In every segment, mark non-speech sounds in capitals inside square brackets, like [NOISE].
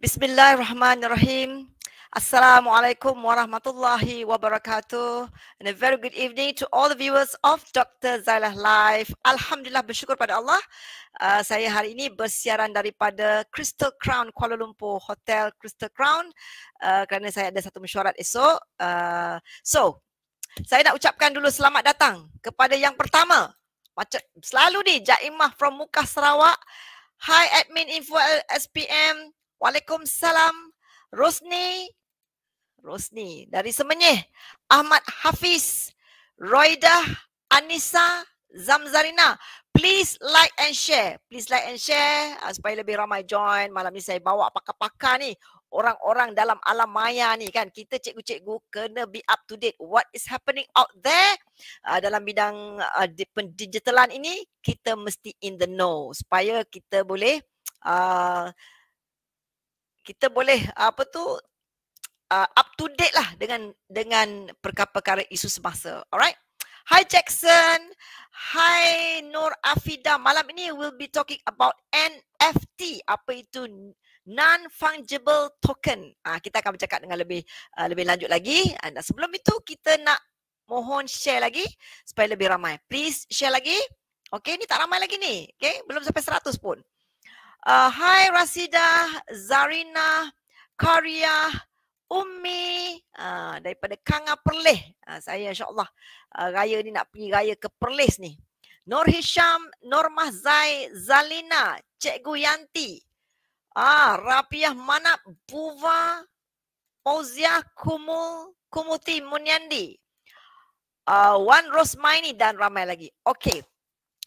Bismillahirrahmanirrahim. Assalamualaikum warahmatullahi wabarakatuh. And a very good evening to all the viewers of Dr. Zailah Live. Alhamdulillah bersyukur pada Allah. Uh, saya hari ini bersiaran daripada Crystal Crown Kuala Lumpur Hotel Crystal Crown uh, kerana saya ada satu mesyuarat esok. Uh, so, saya nak ucapkan dulu selamat datang kepada yang pertama. Macam selalu ni Jaimah from Mukah Sarawak. Hi admin info SPM. Waalaikumsalam. Rosni. Rosni dari Semenyih. Ahmad Hafiz. Roidah Anissa Zamzarina. Please like and share. Please like and share uh, supaya lebih ramai join. Malam ni saya bawa pakar-pakar ni. Orang-orang dalam alam maya ni kan. Kita cikgu-cikgu kena be up to date. What is happening out there uh, dalam bidang uh, ah, digitalan ini. Kita mesti in the know. Supaya kita boleh... Uh, kita boleh apa tu [TSK] uh, up to date lah dengan dengan perkara-perkara isu semasa. Alright. Hi Jackson. Hi Nur Afida. Malam ini we'll be talking about NFT. Apa itu non fungible token? Ah kita akan bercakap dengan lebih uh, lebih lanjut lagi. Uh, dan sebelum itu kita nak mohon share lagi supaya lebih ramai. Please share lagi. Okay, ni tak ramai lagi ni. Okay, belum sampai 100 pun. Uh, hi Rasida, Zarina, Karia, Umi uh, daripada Kanga Perleh. Uh, saya insyaAllah uh, raya ni nak pergi raya ke Perlis ni. Nur Hisham, Normah Zai, Zalina, Cikgu Yanti. Ah, uh, Rapiah Manap, Buva, Oziah, Kumul, Kumuti, Munyandi. Uh, Wan Rosmaini dan ramai lagi. Okay.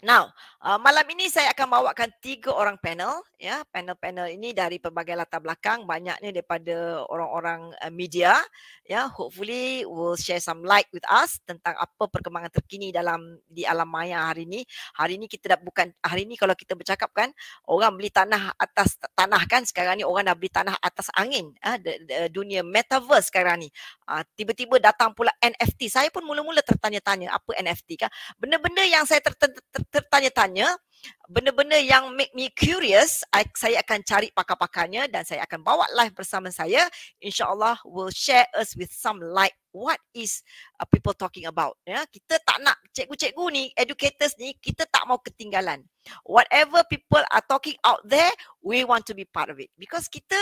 Now, Uh, malam ini saya akan bawakan tiga orang panel ya panel-panel ini dari pelbagai latar belakang banyaknya daripada orang-orang uh, media ya hopefully will share some light with us tentang apa perkembangan terkini dalam di alam maya hari ini hari ini kita dah bukan hari ini kalau kita bercakap kan orang beli tanah atas tanah kan sekarang ni orang dah beli tanah atas angin uh, the, the dunia metaverse sekarang ni uh, tiba-tiba datang pula NFT saya pun mula-mula tertanya-tanya apa NFT kan benda-benda yang saya tertanya-tanya sebenarnya benda-benda yang make me curious I, saya akan cari pakar-pakarnya dan saya akan bawa live bersama saya insyaallah will share us with some light what is uh, people talking about ya kita tak nak cikgu-cikgu ni educators ni kita tak mau ketinggalan whatever people are talking out there we want to be part of it because kita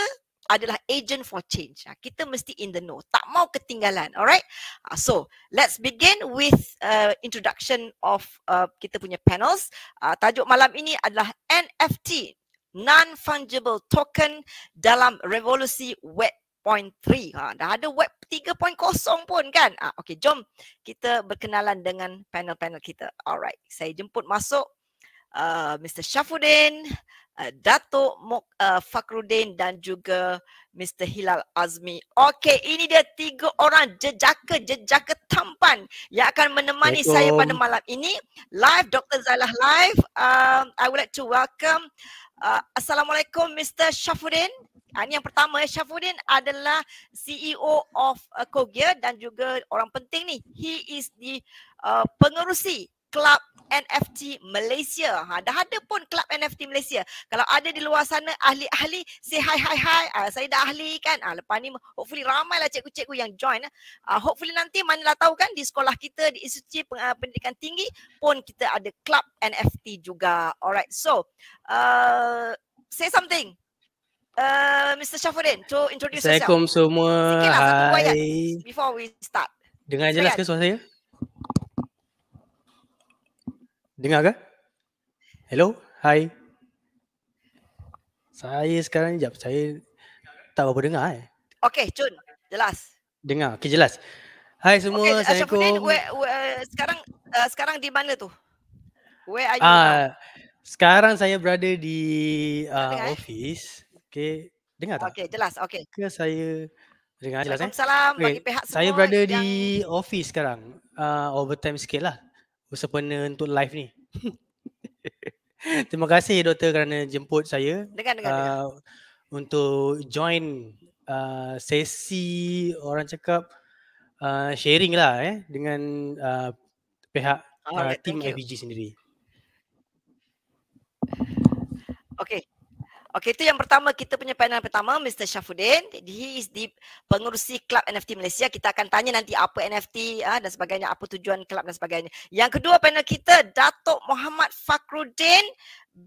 adalah agent for change. Ha, kita mesti in the know. Tak mau ketinggalan. Alright. Ha, so let's begin with uh, introduction of uh, kita punya panels. Uh, tajuk malam ini adalah NFT, non-fungible token dalam revolusi web. Point 3. Ha, dah ada web 3.0 pun kan? Ha, okay, jom kita berkenalan dengan panel-panel kita. Alright, saya jemput masuk uh, Mr. Syafuddin, Eh, Datuk Mok, uh, Fakrudin dan juga Mr. Hilal Azmi. Okey, ini dia tiga orang jejaka-jejaka tampan yang akan menemani Hello. saya pada malam ini. Live, Dr. Zalah live. Uh, I would like to welcome. Uh, Assalamualaikum Mr. Syafuddin. Ah, ini yang pertama ya, eh, Syafuddin adalah CEO of uh, Kogia dan juga orang penting ni. He is the uh, pengerusi Club NFT Malaysia. Ha, dah ada pun Club NFT Malaysia. Kalau ada di luar sana ahli-ahli, say hi hi hi. Uh, saya dah ahli kan. Ah, lepas ni hopefully ramai lah cikgu-cikgu yang join. Uh, hopefully nanti manalah tahu kan di sekolah kita, di institusi pendidikan tinggi pun kita ada Club NFT juga. Alright, so uh, say something. Uh, Mr. Shafuddin, to introduce Assalamualaikum yourself. Assalamualaikum semua. Sikitlah, Hai. Before we start. Dengar jelas ke suara saya? Dengar ke? Hello? Hi. Saya sekarang ni jap saya tak apa dengar eh. Okey, Chun. Jelas. Dengar. Okey, jelas. Hai semua. Okay, Assalamualaikum. Where, where, uh, sekarang uh, sekarang di mana tu? Where are you uh, Sekarang saya berada di uh, okay, eh? office. Okey. Dengar tak? Okey, jelas. Okey. Ke saya dengar jelas eh. Assalamualaikum okay. bagi pihak saya semua. Saya berada yang... di office sekarang. Uh, overtime sikit lah bersempena untuk live ni. [LAUGHS] Terima kasih doktor kerana jemput saya dengan, dengan, uh, dengan. Ah, untuk join uh, sesi orang cakap uh, sharing lah eh dengan uh, pihak uh, tim FBG sendiri. Okay. Okay, itu yang pertama kita punya panel pertama, Mr. Syafuddin. He is the pengurusi Club NFT Malaysia. Kita akan tanya nanti apa NFT uh, ah, dan sebagainya, apa tujuan Club dan sebagainya. Yang kedua panel kita, Datuk Muhammad Fakruddin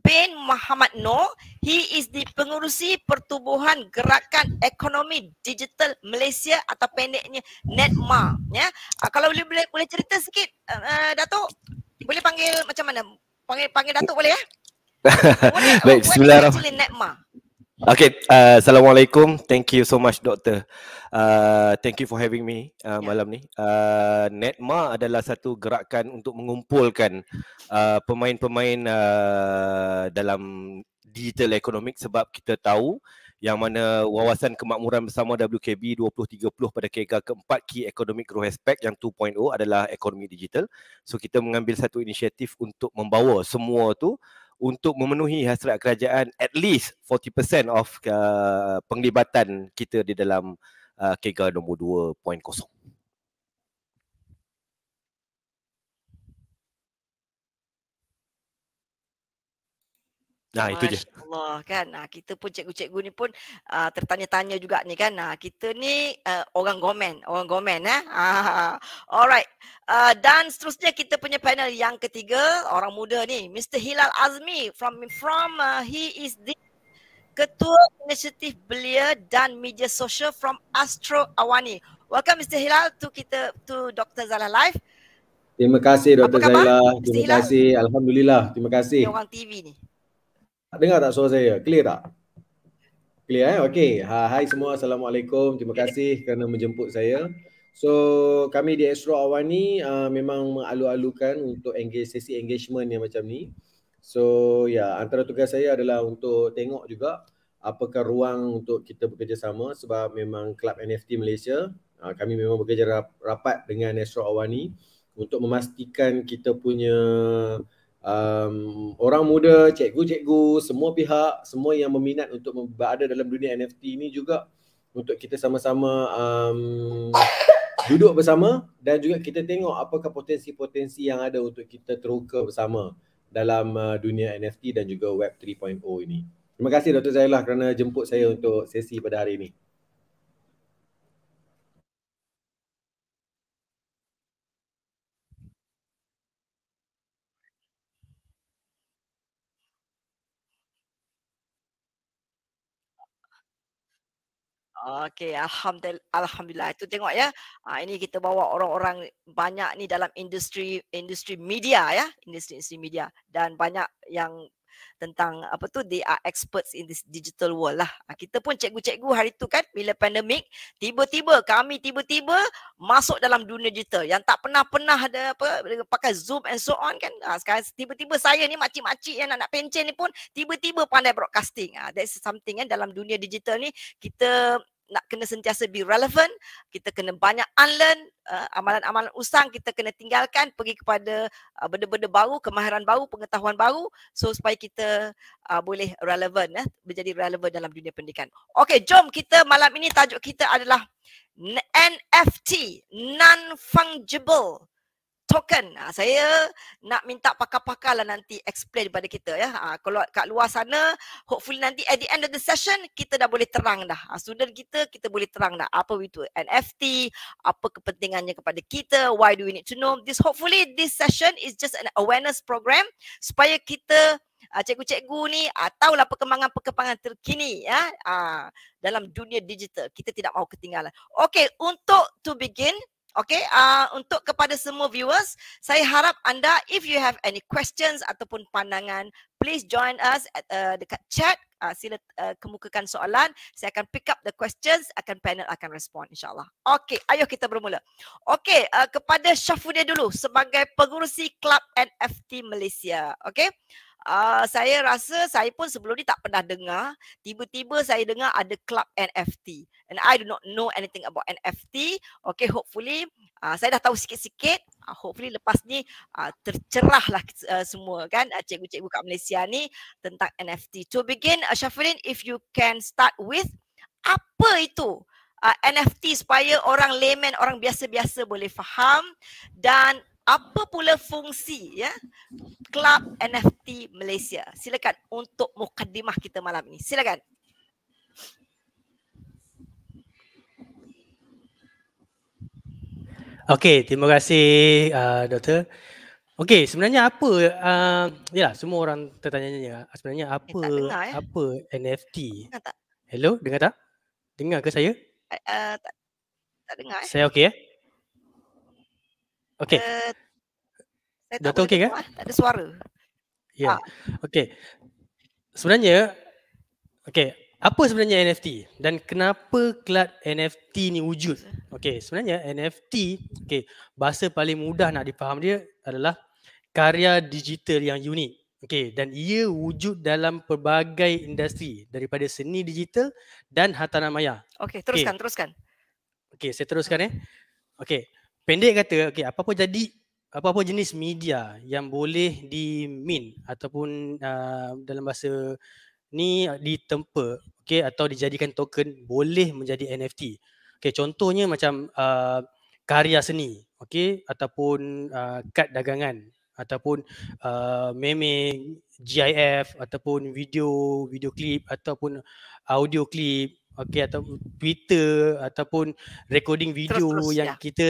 bin Muhammad Noor, He is the pengurusi pertubuhan gerakan ekonomi digital Malaysia atau pendeknya NETMA. Ya, uh, kalau boleh, boleh boleh cerita sikit, uh, Datuk. Boleh panggil macam mana? Panggil, panggil Datuk boleh ya? Eh? Baik, bismillahirrahmanirrahim. Okay, uh, Assalamualaikum. Thank you so much, Doktor. Uh, thank you for having me uh, yeah. malam ni. Uh, NETMA adalah satu gerakan untuk mengumpulkan uh, pemain-pemain uh, dalam digital ekonomi sebab kita tahu yang mana wawasan kemakmuran bersama WKB 2030 pada kega keempat Key Economic Growth Aspect yang 2.0 adalah ekonomi digital. So kita mengambil satu inisiatif untuk membawa semua tu untuk memenuhi hasrat kerajaan at least 40% of uh, penglibatan kita di dalam uh, KGA nombor 2.0. Nah, itu je. Allah kan. Nah, kita pun cikgu-cikgu ni pun uh, tertanya-tanya juga ni kan. Nah, kita ni uh, orang gomen, orang gomen eh. [LAUGHS] Ah. Alright. Uh, dan seterusnya kita punya panel yang ketiga, orang muda ni, Mr. Hilal Azmi from from uh, he is the Ketua Inisiatif Belia dan Media Sosial from Astro Awani. Welcome Mr. Hilal to kita to Dr. Zala Live. Terima kasih Dr. Zala. Terima kasih. Alhamdulillah. Terima kasih. Ini orang TV ni. Dengar tak suara saya? Clear tak? Clear eh? Okay. Ha, hai semua. Assalamualaikum. Terima ya. kasih kerana menjemput saya. So, kami di Astro Awani uh, memang mengalu-alukan untuk engage, sesi engagement yang macam ni. So, ya. Yeah, antara tugas saya adalah untuk tengok juga apakah ruang untuk kita bekerjasama sebab memang Club NFT Malaysia uh, kami memang bekerja rapat dengan Astro Awani untuk memastikan kita punya um, orang muda, cikgu-cikgu, semua pihak, semua yang meminat untuk berada dalam dunia NFT ini juga untuk kita sama-sama um, duduk bersama dan juga kita tengok apakah potensi-potensi yang ada untuk kita teruka bersama dalam uh, dunia NFT dan juga Web 3.0 ini. Terima kasih Dr. Zailah kerana jemput saya untuk sesi pada hari ini. Okey, alhamdulillah. Alhamdulillah. Itu tengok ya. Ha, ini kita bawa orang-orang banyak ni dalam industri industri media ya, industri industri media dan banyak yang tentang apa tu they are experts in this digital world lah. Ha, kita pun cikgu-cikgu hari tu kan bila pandemik tiba-tiba kami tiba-tiba masuk dalam dunia digital yang tak pernah-pernah ada apa pakai Zoom and so on kan. Ha, sekarang tiba-tiba saya ni makcik-makcik yang nak pencen ni pun tiba-tiba pandai broadcasting. Ha, that's something kan dalam dunia digital ni kita nak kena sentiasa be relevant, kita kena banyak unlearn uh, amalan-amalan usang kita kena tinggalkan pergi kepada uh, benda-benda baru, kemahiran baru, pengetahuan baru so supaya kita uh, boleh relevant eh menjadi relevant dalam dunia pendidikan. Okey, jom kita malam ini tajuk kita adalah NFT, non fungible token. Ha, saya nak minta pakar-pakar lah nanti explain kepada kita ya. Ha, kalau kat luar sana, hopefully nanti at the end of the session, kita dah boleh terang dah. Ha, student kita, kita boleh terang dah. Apa itu NFT, apa kepentingannya kepada kita, why do we need to know. This Hopefully this session is just an awareness program supaya kita Uh, cikgu-cikgu ni uh, tahulah perkembangan-perkembangan terkini ya uh, dalam dunia digital. Kita tidak mahu ketinggalan. Okey, untuk to begin, Okay, uh, untuk kepada semua viewers, saya harap anda if you have any questions ataupun pandangan, please join us at, uh, dekat chat. Uh, sila uh, kemukakan soalan. Saya akan pick up the questions. Akan panel akan respond. insyaAllah. Okay, ayo kita bermula. Okay, uh, kepada Syafudia dulu sebagai pengurusi Club NFT Malaysia. Okay. Ah, saya rasa saya pun sebelum ni tak pernah dengar. Tiba-tiba saya dengar ada club NFT. And I do not know anything about NFT. Okay, hopefully uh, saya dah tahu sikit-sikit. Uh, hopefully lepas ni uh, tercerahlah uh, semua kan uh, cikgu-cikgu kat Malaysia ni tentang NFT. To begin, uh, Syafrin, if you can start with apa itu uh, NFT supaya orang layman, orang biasa-biasa boleh faham dan apa pula fungsi ya Club NFT Malaysia? Silakan untuk mukadimah kita malam ini. Silakan. Okey, terima kasih uh, doktor. Okey, sebenarnya apa a uh, yalah semua orang tertanya-tanya sebenarnya eh, apa dengar, ya? apa NFT? Dengar Hello, dengar tak? Dengar ke saya? Uh, tak tak dengar Saya okey eh? Ya? Okay. Uh, Dato' okey eh, kan? Lah, tak ada suara. Ya. Yeah. Ah. Okay. Sebenarnya, okay, apa sebenarnya NFT dan kenapa kelat NFT ni wujud? Okay, sebenarnya NFT, okay, bahasa paling mudah nak difaham dia adalah karya digital yang unik. Okay, dan ia wujud dalam pelbagai industri daripada seni digital dan hartanah maya. Okay, teruskan, okay. teruskan. Okay, saya teruskan eh. Okay, Pendek kata, okay, apa apa jadi apa apa jenis media yang boleh di min ataupun uh, dalam bahasa ni ditempa, okay, atau dijadikan token boleh menjadi NFT. Okay, contohnya macam uh, karya seni, okay, ataupun uh, kad dagangan, ataupun uh, meme GIF ataupun video video klip ataupun audio klip Okay atau Twitter ataupun recording video terus, terus, yang ya. kita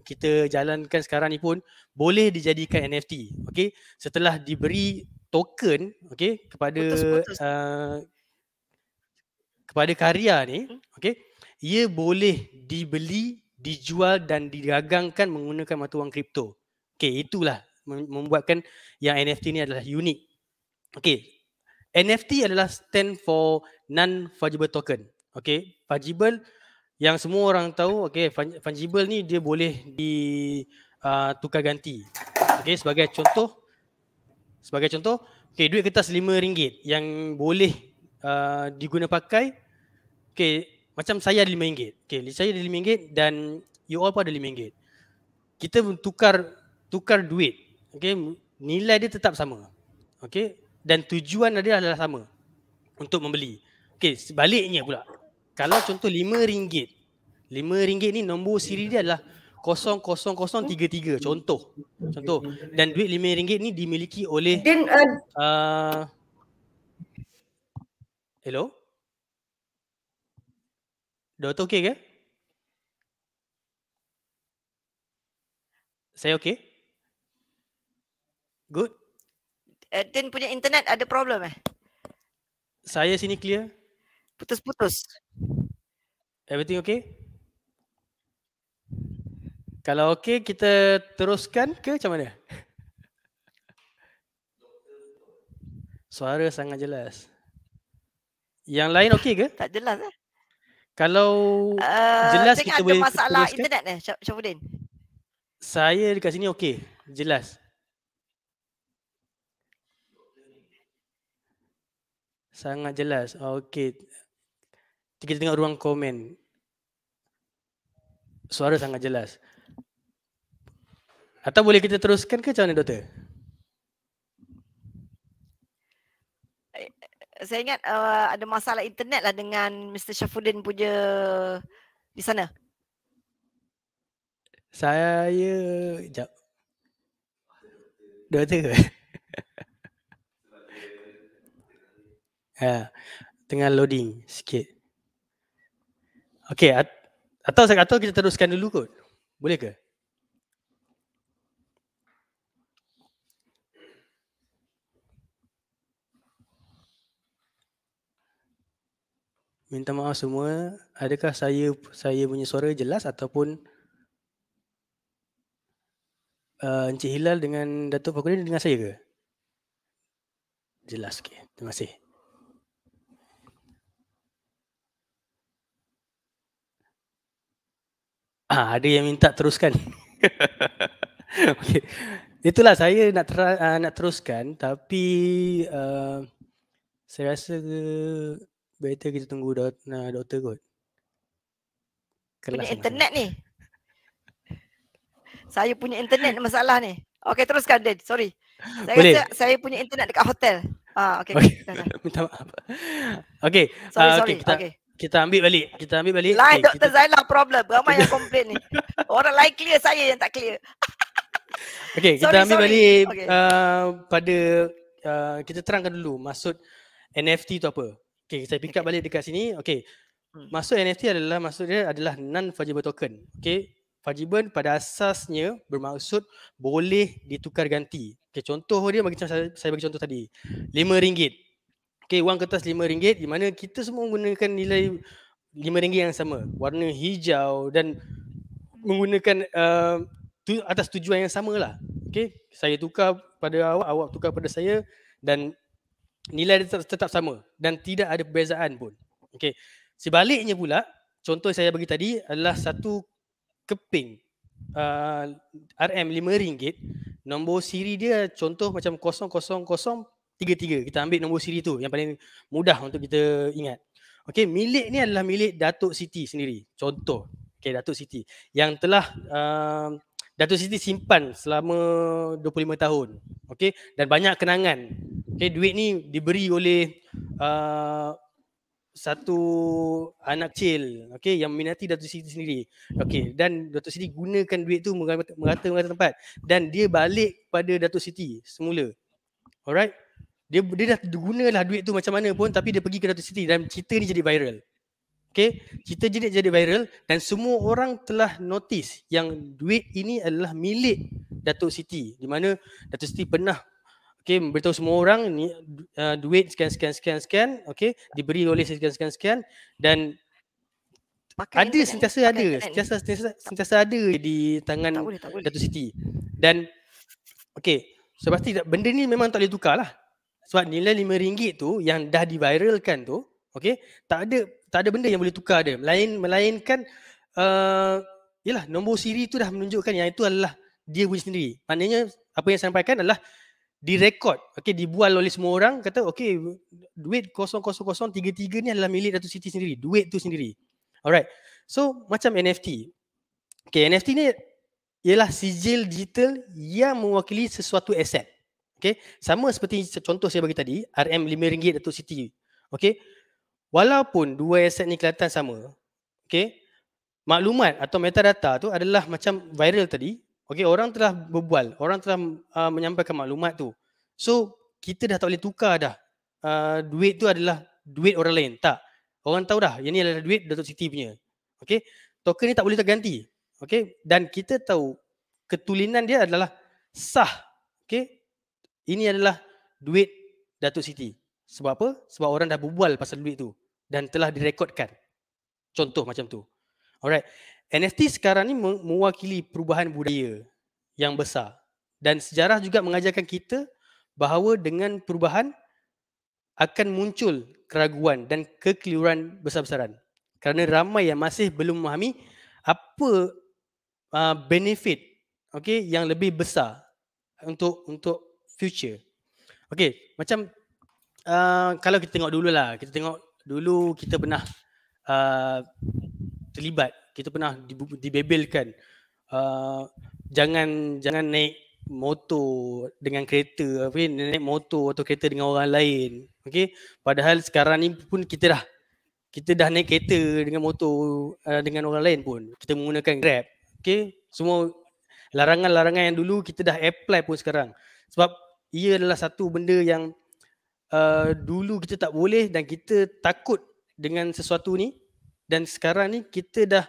kita jalankan sekarang ni pun boleh dijadikan NFT Okay, setelah diberi token okay, kepada putus, putus. Uh, kepada karya ni hmm. okay, ia boleh dibeli dijual dan didagangkan menggunakan mata wang kripto Okay, itulah membuatkan yang NFT ni adalah unik Okay. NFT adalah stand for non-fungible token. Okay, fungible yang semua orang tahu, okay, fungible ni dia boleh di uh, tukar ganti. Okay, sebagai contoh, sebagai contoh, okay, duit kertas RM5 yang boleh uh, diguna pakai, okay, macam saya ada RM5. Okay, saya ada RM5 dan you all pun ada RM5. Kita tukar tukar duit, okay, nilai dia tetap sama. Okay, dan tujuan dia adalah sama untuk membeli. Okey, sebaliknya pula. Kalau contoh RM5. RM5 ni nombor siri dia adalah 00033 contoh. Contoh. Dan duit RM5 ni dimiliki oleh Din eh, uh, Hello. Doktor okey ke? Saya okey? Good. Adin punya internet ada problem eh? Saya sini clear. Putus-putus. Everything okay? Kalau okay, kita teruskan ke macam mana? Suara sangat jelas. Yang lain okay ke? Tak jelas lah. Kalau uh, jelas kita boleh teruskan. Tengok ada masalah internet ni, Syafuddin. Saya dekat sini okey. Jelas. Sangat jelas. Okey. Kita tengok ruang komen. Suara sangat jelas. Atau boleh kita teruskan ke macam mana doktor? Eh, saya ingat uh, ada masalah internet lah dengan Mr. Syafuddin punya di sana. Saya... Sekejap. Doktor ke? [LAUGHS] tengah ha, loading sikit. Okay, at- atau saya kata kita teruskan dulu kot. Boleh ke? Minta maaf semua, adakah saya saya punya suara jelas ataupun uh, Encik Hilal dengan Datuk Fakudin dengar saya ke? Jelas, okay. terima kasih. Ah, ada yang minta teruskan. [LAUGHS] okay. Itulah saya nak ter- ah, nak teruskan tapi uh, saya rasa ke better kita tunggu do- uh, ah, doktor kot. Kelas internet ni. saya punya internet masalah ni. Okay teruskan Dan. Sorry. Saya Boleh. rasa saya punya internet dekat hotel. Ah, okay. okay. [LAUGHS] Minta maaf. Okay. uh, okay, Kita, okay. Kita ambil balik. Kita ambil balik. Lain okay, Dr. Zainal problem. Ramai yang komplain ni. Orang lain clear saya yang tak clear. [LAUGHS] okay, kita sorry, ambil sorry. balik okay. uh, pada uh, kita terangkan dulu maksud NFT tu apa. Okay, saya pick up balik dekat sini. Okay. Hmm. Maksud NFT adalah maksud dia adalah non-fungible token. Okay. Fungible pada asasnya bermaksud boleh ditukar ganti. Okay, contoh dia bagi saya, saya bagi contoh tadi. RM5. Okey, wang kertas RM5 di mana kita semua menggunakan nilai RM5 yang sama. Warna hijau dan menggunakan uh, tu, atas tujuan yang sama lah. Okay, saya tukar pada awak, awak tukar pada saya dan nilai dia tetap sama dan tidak ada perbezaan pun. Okey. Sebaliknya pula, contoh saya bagi tadi adalah satu keping uh, RM5 nombor siri dia contoh macam 0000 tiga-tiga. Kita ambil nombor siri tu yang paling mudah untuk kita ingat. Okey, milik ni adalah milik Datuk Siti sendiri. Contoh, okey Datuk Siti yang telah uh, Datuk Siti simpan selama 25 tahun. Okey, dan banyak kenangan. Okey, duit ni diberi oleh uh, satu anak kecil okey yang minati Datuk Siti sendiri. Okey, dan Datuk Siti gunakan duit tu merata-merata tempat dan dia balik pada Datuk Siti semula. Alright dia dia dah gunalah duit tu macam mana pun tapi dia pergi ke Datuk Siti dan cerita ni jadi viral. okay? cerita jadi jadi viral dan semua orang telah notice yang duit ini adalah milik Datuk Siti di mana Datuk Siti pernah okay? beritahu semua orang ni uh, duit scan scan scan scan okay? diberi oleh scan scan scan dan Pakai ada internet. sentiasa Pakai ada sentiasa sentiasa, sentiasa ada di tangan Datuk Siti dan okay, sebab so, pasti benda ni memang tak boleh tukar lah sebab nilai RM5 tu yang dah diviralkan tu, okey, tak ada tak ada benda yang boleh tukar dia. Melain melainkan a uh, eh, yalah nombor siri tu dah menunjukkan yang itu adalah dia punya sendiri. Maknanya apa yang saya sampaikan adalah direkod. Okey, dibual oleh semua orang kata okey duit 00033 ni adalah milik Datuk Siti sendiri, duit tu sendiri. Alright. So macam NFT. Okey, NFT ni ialah sijil digital yang mewakili sesuatu aset. Okay. Sama seperti contoh saya bagi tadi, RM5 atau Siti. Okay. Walaupun dua aset ni kelihatan sama, okay, maklumat atau metadata tu adalah macam viral tadi. Okay, orang telah berbual, orang telah uh, menyampaikan maklumat tu. So, kita dah tak boleh tukar dah. Uh, duit tu adalah duit orang lain. Tak. Orang tahu dah, ini adalah duit Dato' Siti punya. Okay. Token ni tak boleh terganti. Okay. Dan kita tahu ketulinan dia adalah sah. Okay. Ini adalah duit Datuk Siti. Sebab apa? Sebab orang dah berbual pasal duit tu dan telah direkodkan. Contoh macam tu. Alright. NFT sekarang ni mewakili perubahan budaya yang besar. Dan sejarah juga mengajarkan kita bahawa dengan perubahan akan muncul keraguan dan kekeliruan besar-besaran. Kerana ramai yang masih belum memahami apa uh, benefit okay, yang lebih besar untuk untuk future. Okay, macam uh, kalau kita tengok dulu lah, kita tengok dulu kita pernah uh, terlibat, kita pernah dibebelkan uh, jangan jangan naik motor dengan kereta, apa ni, naik motor atau kereta dengan orang lain. Okay, padahal sekarang ni pun kita dah kita dah naik kereta dengan motor uh, dengan orang lain pun. Kita menggunakan Grab. Okay, semua larangan-larangan yang dulu kita dah apply pun sekarang. Sebab ia adalah satu benda yang uh, dulu kita tak boleh dan kita takut dengan sesuatu ni dan sekarang ni kita dah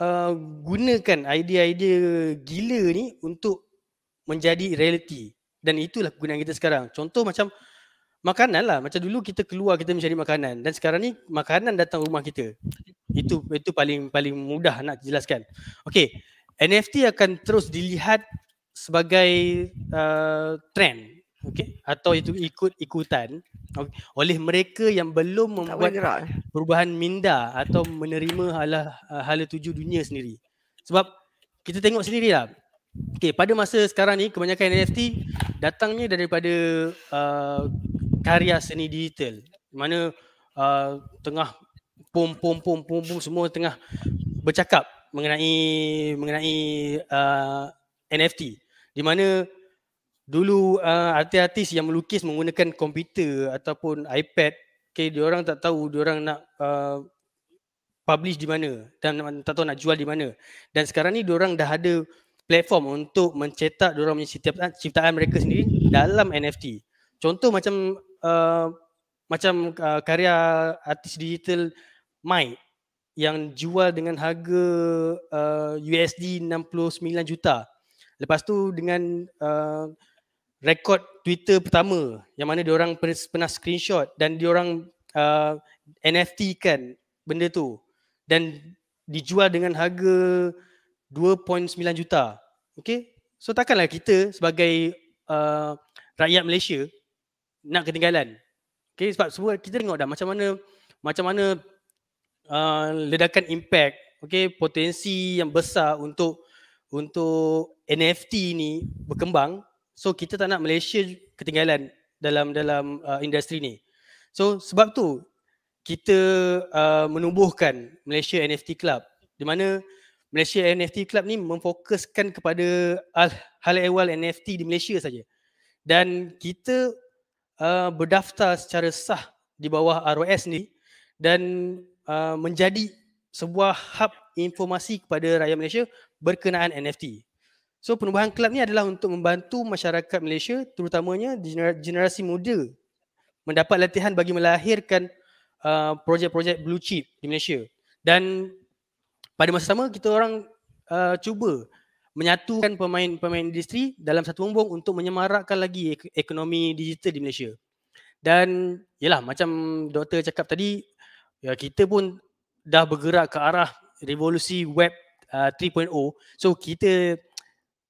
uh, gunakan idea-idea gila ni untuk menjadi realiti dan itulah kegunaan kita sekarang. Contoh macam makanan lah. Macam dulu kita keluar kita mencari makanan dan sekarang ni makanan datang rumah kita. Itu itu paling paling mudah nak jelaskan. Okay. NFT akan terus dilihat sebagai uh, trend okay? atau itu ikut-ikutan okay, oleh mereka yang belum membuat eh? perubahan minda atau menerima halah hala tujuh dunia sendiri sebab kita tengok sendiri lah. Okay, pada masa sekarang ni kebanyakan NFT datangnya daripada uh, karya seni digital mana uh, tengah pom pom pom pom pom semua tengah bercakap mengenai mengenai uh, NFT di mana dulu uh, artis-artis yang melukis menggunakan komputer ataupun iPad okay dia orang tak tahu dia orang nak uh, publish di mana dan tak tahu nak jual di mana dan sekarang ni dia orang dah ada platform untuk mencetak dia orang punya ciptaan ciptaan mereka sendiri dalam NFT contoh macam uh, macam uh, karya artis digital Mai yang jual dengan harga uh, USD 69 juta Lepas tu dengan uh, rekod Twitter pertama yang mana diorang pernah screenshot dan diorang uh, NFT kan benda tu dan dijual dengan harga 2.9 juta. Okay? So takkanlah kita sebagai uh, rakyat Malaysia nak ketinggalan. Okay? Sebab semua kita tengok dah macam mana macam mana uh, ledakan impact okay, potensi yang besar untuk untuk NFT ni berkembang so kita tak nak Malaysia ketinggalan dalam dalam uh, industri ni so sebab tu kita uh, menubuhkan Malaysia NFT Club di mana Malaysia NFT Club ni memfokuskan kepada hal ehwal NFT di Malaysia saja dan kita uh, berdaftar secara sah di bawah ROS ni dan uh, menjadi sebuah hub informasi kepada rakyat Malaysia berkenaan NFT. So penubuhan kelab ni adalah untuk membantu masyarakat Malaysia terutamanya generasi muda mendapat latihan bagi melahirkan uh, projek-projek blue chip di Malaysia. Dan pada masa sama kita orang uh, cuba menyatukan pemain-pemain industri dalam satu bumbung untuk menyemarakkan lagi ek- ekonomi digital di Malaysia. Dan yalah macam doktor cakap tadi ya, kita pun dah bergerak ke arah revolusi web uh, 3.0 so kita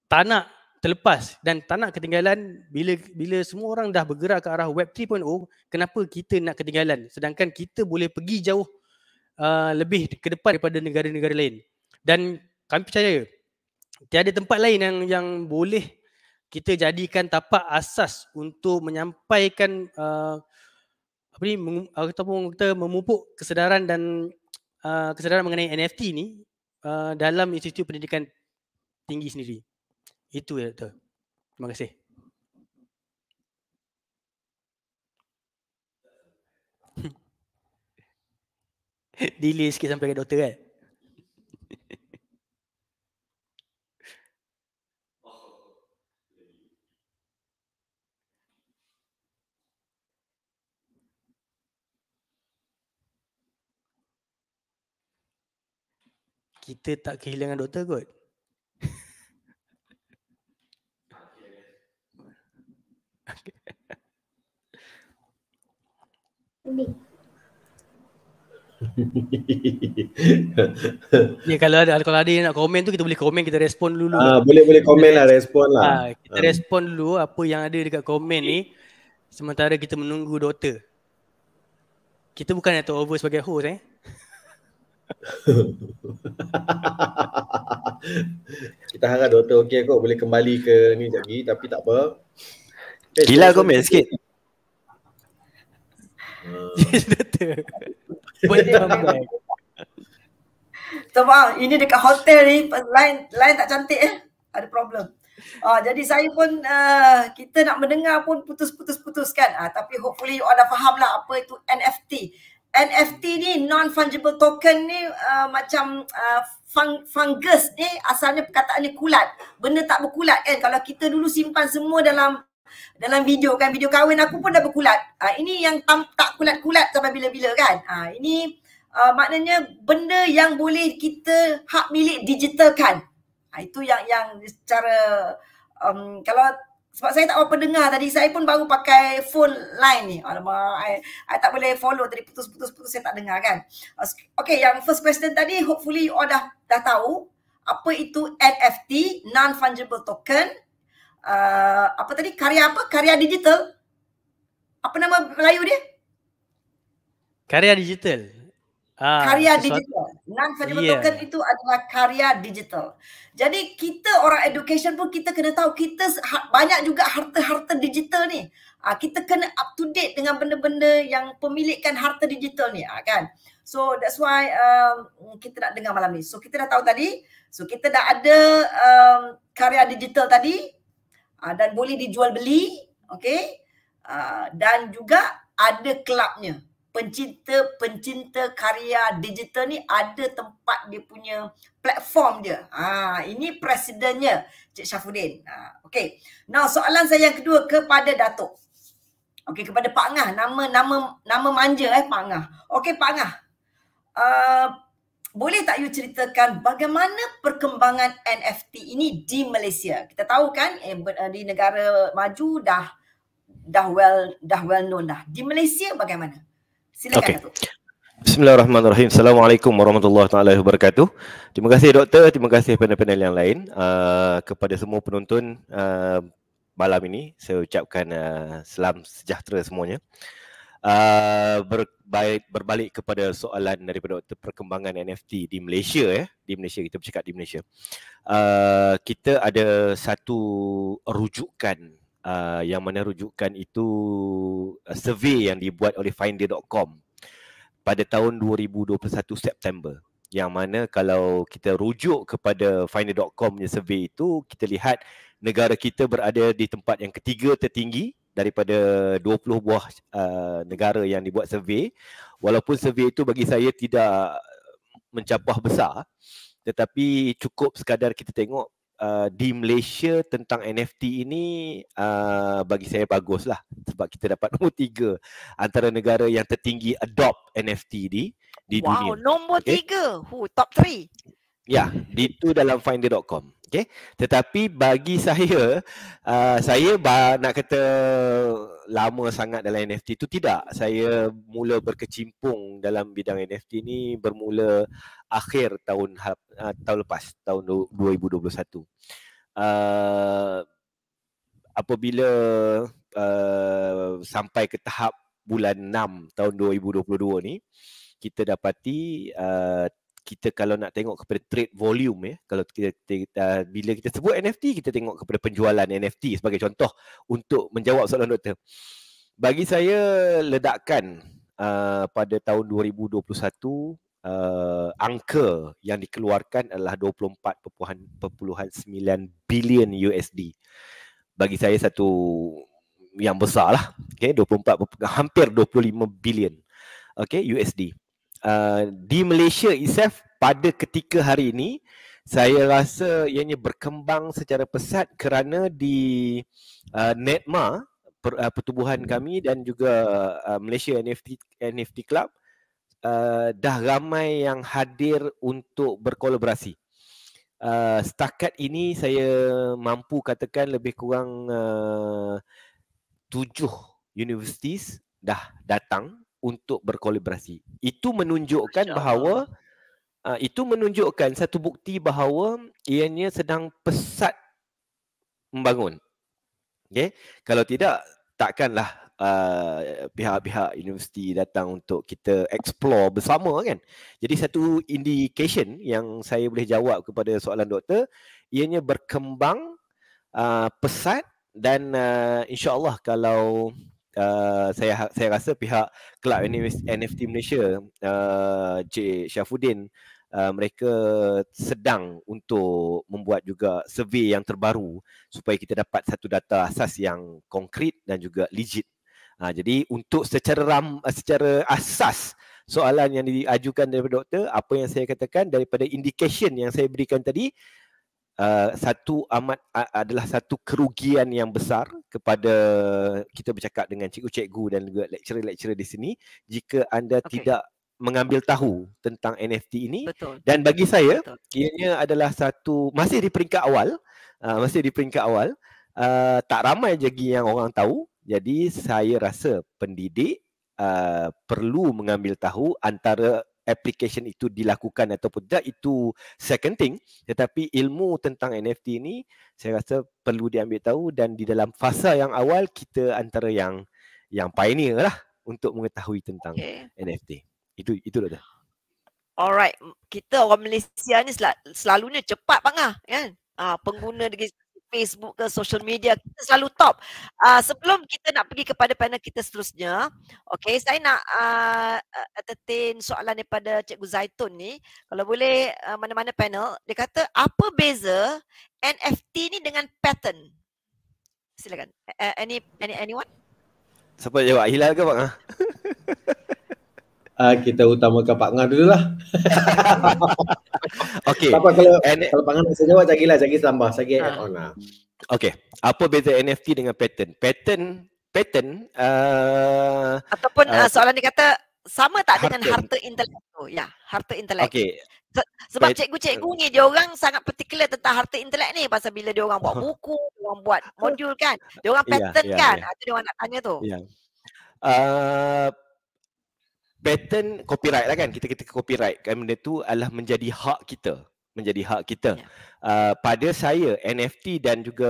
tak nak terlepas dan tak nak ketinggalan bila bila semua orang dah bergerak ke arah web 3.0 kenapa kita nak ketinggalan sedangkan kita boleh pergi jauh uh, lebih ke depan daripada negara-negara lain dan kami percaya tiada tempat lain yang yang boleh kita jadikan tapak asas untuk menyampaikan uh, apa ni mem, ataupun kita memupuk kesedaran dan Eh, kesedaran mengenai NFT ni uh, dalam institut pendidikan tinggi sendiri. Itu ya, Doktor. Terima kasih. [LAUGHS] Delay sikit sampai ke Doktor kan. kita tak kehilangan doktor kot. Ni ya, kalau ada kalau ada yang nak komen tu kita boleh komen kita respon dulu. Ah boleh boleh komen lah respon lah. Ah, kita ah. respon dulu apa yang ada dekat komen ni sementara kita menunggu doktor. Kita bukan nak over sebagai host eh. [LAUGHS] kita harap doktor okey kot boleh kembali ke ni lagi tapi tak apa. Eh, Gila kau main sikit. [LAUGHS] Ah. Tak apa, ini dekat hotel ni, lain lain tak cantik eh. Ada problem. Oh, jadi saya pun uh, kita nak mendengar pun putus putus putuskan. Ah, tapi hopefully you all dah faham lah apa itu NFT. NFT ni non fungible token ni uh, macam uh, fung- fungus ni asalnya perkataan ni kulat benda tak berkulat kan kalau kita dulu simpan semua dalam dalam video kan video kahwin aku pun dah berkulat uh, ini yang tam- tak kulat-kulat sampai bila-bila kan uh, ini uh, maknanya benda yang boleh kita hak milik digitalkan uh, itu yang yang secara um, kalau sebab saya tak pernah dengar tadi. Saya pun baru pakai phone line ni. Alamak, saya tak boleh follow tadi putus-putus-putus saya tak dengar kan. Okay, yang first question tadi hopefully you all dah, dah tahu apa itu NFT, non-fungible token. Uh, apa tadi? Karya apa? Karya digital. Apa nama Melayu dia? Karya digital. Ah, Karya sesuatu. digital. Non variable yeah. token itu adalah karya digital. Jadi kita orang education pun kita kena tahu kita ha- banyak juga harta-harta digital ni. Ah, kita kena up to date dengan benda-benda yang pemilikkan harta digital ni ah, kan. So that's why um, kita nak dengar malam ni. So kita dah tahu tadi. So kita dah ada um, karya digital tadi uh, dan boleh dijual beli. Okay. Uh, dan juga ada kelabnya pencinta-pencinta karya digital ni ada tempat dia punya platform dia. Ha, ini presidennya Cik Syafuddin. Ha, okay. Now soalan saya yang kedua kepada Datuk. Okay, kepada Pak Ngah. Nama, nama, nama manja eh Pak Ngah. Okay Pak Ngah. Uh, boleh tak you ceritakan bagaimana perkembangan NFT ini di Malaysia? Kita tahu kan eh, eh, di negara maju dah dah well dah well known dah. Di Malaysia bagaimana? Silakan okay. Bismillahirrahmanirrahim. Assalamualaikum warahmatullahi taala wabarakatuh. Terima kasih doktor, terima kasih panel-panel yang lain uh, kepada semua penonton uh, malam ini. Saya ucapkan uh, salam sejahtera semuanya. Uh, berbalik, berbalik kepada soalan daripada doktor perkembangan NFT di Malaysia ya, eh. di Malaysia kita bercakap di Malaysia. Uh, kita ada satu rujukan uh, yang mana rujukan itu uh, survey yang dibuat oleh finder.com pada tahun 2021 September yang mana kalau kita rujuk kepada finder.com punya survey itu kita lihat negara kita berada di tempat yang ketiga tertinggi daripada 20 buah uh, negara yang dibuat survey walaupun survey itu bagi saya tidak mencabah besar tetapi cukup sekadar kita tengok Uh, di Malaysia tentang NFT ini uh, bagi saya bagus lah sebab kita dapat nombor tiga antara negara yang tertinggi adopt NFT di di wow, dunia. Wow, nombor okay. tiga, Who, top three. Ya, di itu dalam finder.com. Okay. Tetapi bagi saya, uh, saya nak kata lama sangat dalam NFT tu tidak. Saya mula berkecimpung dalam bidang NFT ni bermula akhir tahun uh, tahun lepas tahun 2021. Uh, ah, apabila uh, sampai ke tahap bulan 6 tahun 2022 ni kita dapati uh, kita kalau nak tengok kepada trade volume ya kalau kita, kita uh, bila kita sebut NFT kita tengok kepada penjualan NFT sebagai contoh untuk menjawab soalan doktor bagi saya ledakan uh, pada tahun 2021 uh, angka yang dikeluarkan adalah 24.9 bilion USD bagi saya satu yang besar lah okay, 24 hampir 25 bilion okay, USD Uh, di Malaysia itself pada ketika hari ini saya rasa ianya berkembang secara pesat kerana di uh, Netma per, uh, pertubuhan kami dan juga uh, Malaysia NFT NFT Club uh, dah ramai yang hadir untuk berkolaborasi. Uh, setakat ini saya mampu katakan lebih kurang uh, tujuh universiti dah datang untuk berkolaborasi. Itu menunjukkan bahawa uh, itu menunjukkan satu bukti bahawa ianya sedang pesat membangun. Okey. Kalau tidak takkanlah uh, pihak-pihak universiti datang untuk kita explore bersama kan. Jadi satu indication yang saya boleh jawab kepada soalan doktor ianya berkembang uh, pesat dan uh, insya kalau uh, saya ha-, saya rasa pihak Club NFT Malaysia uh, J Syafuddin Uh, mereka sedang untuk membuat juga survey yang terbaru supaya kita dapat satu data asas yang konkret dan juga legit. Uh, jadi untuk secara ram, uh, secara asas soalan yang diajukan daripada doktor, apa yang saya katakan daripada indication yang saya berikan tadi, uh, satu amat uh, adalah satu kerugian yang besar kepada kita bercakap dengan cikgu-cikgu dan juga lecturer-lecturer di sini jika anda okay. tidak mengambil tahu tentang NFT ini Betul. dan bagi saya Betul. ianya adalah satu masih di peringkat awal uh, masih di peringkat awal uh, tak ramai lagi yang orang tahu jadi saya rasa pendidik uh, perlu mengambil tahu antara application itu dilakukan ataupun tidak itu second thing tetapi ilmu tentang NFT ini saya rasa perlu diambil tahu dan di dalam fasa yang awal kita antara yang yang pioneer lah untuk mengetahui tentang okay. NFT. Itu itu dah. Alright, kita orang Malaysia ni selalunya cepat bang kan? Ah pengguna Facebook ke social media kita selalu top. Uh, sebelum kita nak pergi kepada panel kita seterusnya, okay, saya nak uh, entertain soalan daripada Cikgu Zaitun ni. Kalau boleh uh, mana-mana panel, dia kata apa beza NFT ni dengan pattern? Silakan. Uh, any any anyone? Siapa jawab? Hilal ke bang? [LAUGHS] uh, kita utamakan Pak Ngah dulu lah. [LAUGHS] okay. apa, kalau, And, kalau Pak Ngah nak saya jawab, cakilah, cakil tambah. cakil. uh. Ah. on lah. Okay. Apa beza NFT dengan patent? Patent, patent. Uh, ah, Ataupun uh, soalan ni kata, sama tak harta. dengan harta intelektual? Ya, harta intelektual. Okay. Sebab cikgu-cikgu ni dia orang sangat particular tentang harta intelek ni pasal bila dia orang buat [LAUGHS] buku, dia orang buat modul kan. Dia orang ya, pattern yeah, yeah, kan. Yeah. Ya. Itu dia orang nak tanya tu. Yeah. Ya. Uh, pattern copyright lah kan kita kata copyright kan benda tu adalah menjadi hak kita menjadi hak kita yeah. Ya. uh, pada saya NFT dan juga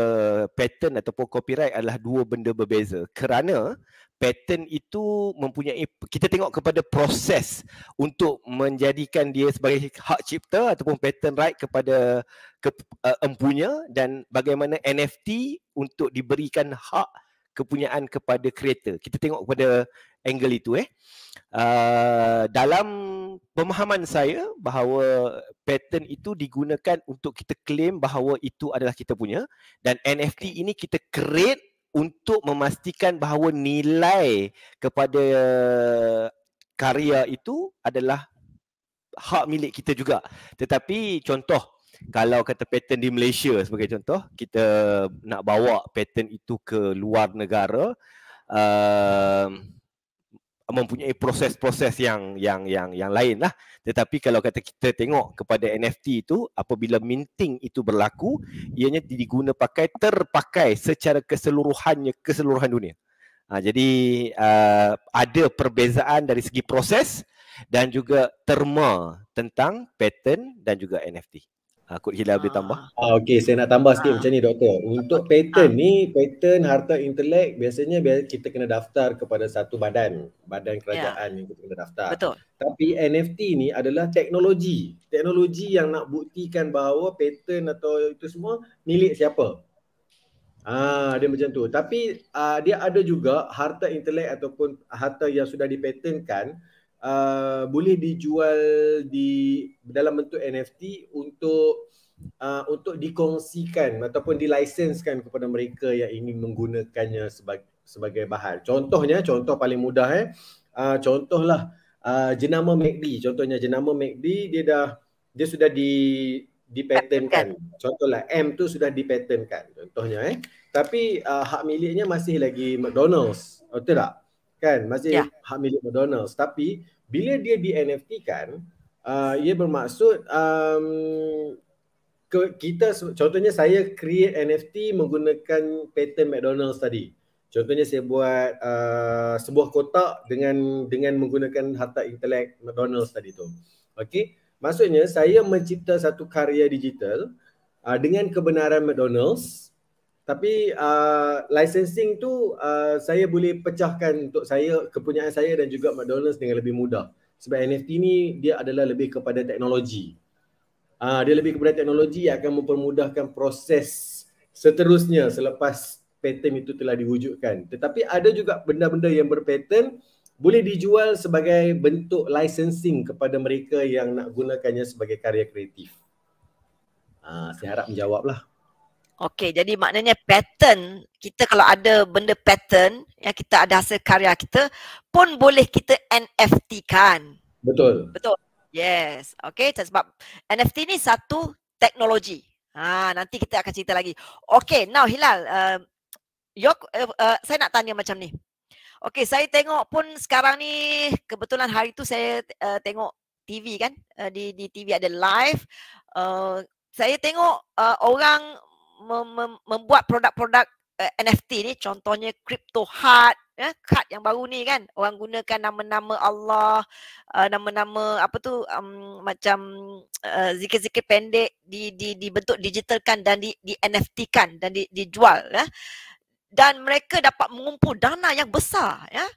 pattern ataupun copyright adalah dua benda berbeza kerana pattern itu mempunyai kita tengok kepada proses untuk menjadikan dia sebagai hak cipta ataupun pattern right kepada ke, uh, empunya dan bagaimana NFT untuk diberikan hak kepunyaan kepada kreator. Kita tengok kepada angle itu eh. Uh, dalam pemahaman saya bahawa pattern itu digunakan untuk kita claim bahawa itu adalah kita punya dan NFT ini kita create untuk memastikan bahawa nilai kepada karya itu adalah hak milik kita juga. Tetapi contoh kalau kata pattern di Malaysia sebagai contoh kita nak bawa pattern itu ke luar negara uh, mempunyai proses-proses yang yang yang yang lain lah tetapi kalau kata kita tengok kepada NFT itu apabila minting itu berlaku ianya diguna pakai terpakai secara keseluruhannya keseluruhan dunia Ha, jadi uh, ada perbezaan dari segi proses dan juga terma tentang pattern dan juga NFT. Ha, kod hilal ha. boleh tambah. Ha, Okey, saya nak tambah sikit ha. macam ni doktor. Untuk patent ha. ni, patent harta intelek biasanya kita kena daftar kepada satu badan. Badan kerajaan yeah. yang kita kena daftar. Betul. Tapi NFT ni adalah teknologi. Teknologi yang nak buktikan bahawa patent atau itu semua milik siapa. Ah, ha, dia macam tu. Tapi uh, dia ada juga harta intelek ataupun harta yang sudah dipatenkan. patternkan Uh, boleh dijual di dalam bentuk NFT untuk uh, untuk dikongsikan ataupun dilicensekan kepada mereka yang ingin menggunakannya sebagai sebagai bahan. Contohnya contoh paling mudah eh uh, contohlah uh, jenama MACD. Contohnya jenama MACD dia dah dia sudah di dipatternkan. Contohlah M tu sudah dipatternkan contohnya eh. Tapi uh, hak miliknya masih lagi McDonald's. Betul tak? kan masih yeah. hak milik McDonald's tapi bila dia di NFT kan uh, ia bermaksud um, ke, kita contohnya saya create NFT menggunakan pattern McDonald's tadi contohnya saya buat uh, sebuah kotak dengan dengan menggunakan harta intelek McDonald's tadi tu okey maksudnya saya mencipta satu karya digital uh, dengan kebenaran McDonald's tapi uh, licensing tu uh, saya boleh pecahkan untuk saya kepunyaan saya dan juga McDonald's dengan lebih mudah sebab NFT ni dia adalah lebih kepada teknologi uh, dia lebih kepada teknologi yang akan mempermudahkan proses seterusnya selepas pattern itu telah diwujudkan tetapi ada juga benda-benda yang berpattern boleh dijual sebagai bentuk licensing kepada mereka yang nak gunakannya sebagai karya kreatif. Uh, saya harap menjawablah. Okey, jadi maknanya pattern kita kalau ada benda pattern yang kita ada hasil karya kita pun boleh kita NFT kan. Betul. Betul. Yes. Okey, sebab NFT ni satu teknologi. Ha, nanti kita akan cerita lagi. Okey, now Hilal, uh, your, uh, uh, saya nak tanya macam ni. Okey, saya tengok pun sekarang ni kebetulan hari tu saya uh, tengok TV kan. Uh, di di TV ada live. Uh, saya tengok uh, orang mem, membuat produk-produk uh, eh, NFT ni contohnya crypto heart ya card yang baru ni kan orang gunakan nama-nama Allah uh, nama-nama apa tu um, macam uh, zikir-zikir pendek di di dibentuk digitalkan dan di di kan dan di dijual ya dan mereka dapat mengumpul dana yang besar ya uh,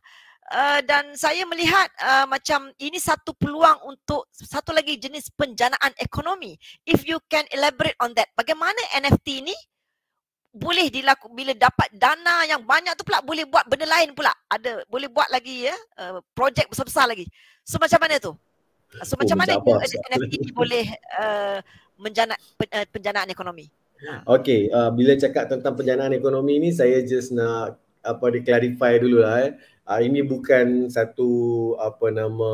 Eh, dan saya melihat uh, macam ini satu peluang untuk satu lagi jenis penjanaan ekonomi. If you can elaborate on that, bagaimana NFT ini boleh dilakukan bila dapat dana yang banyak tu pula boleh buat benda lain pula. Ada boleh buat lagi ya, uh, projek besar-besar lagi. So macam mana tu? So oh, macam mana apa, ini, NFT ini boleh uh, menjana pen, uh, penjanaan ekonomi? Okay, uh, bila cakap tentang penjanaan ekonomi ni saya just nak apa di clarify dulu lah eh uh, ini bukan satu apa nama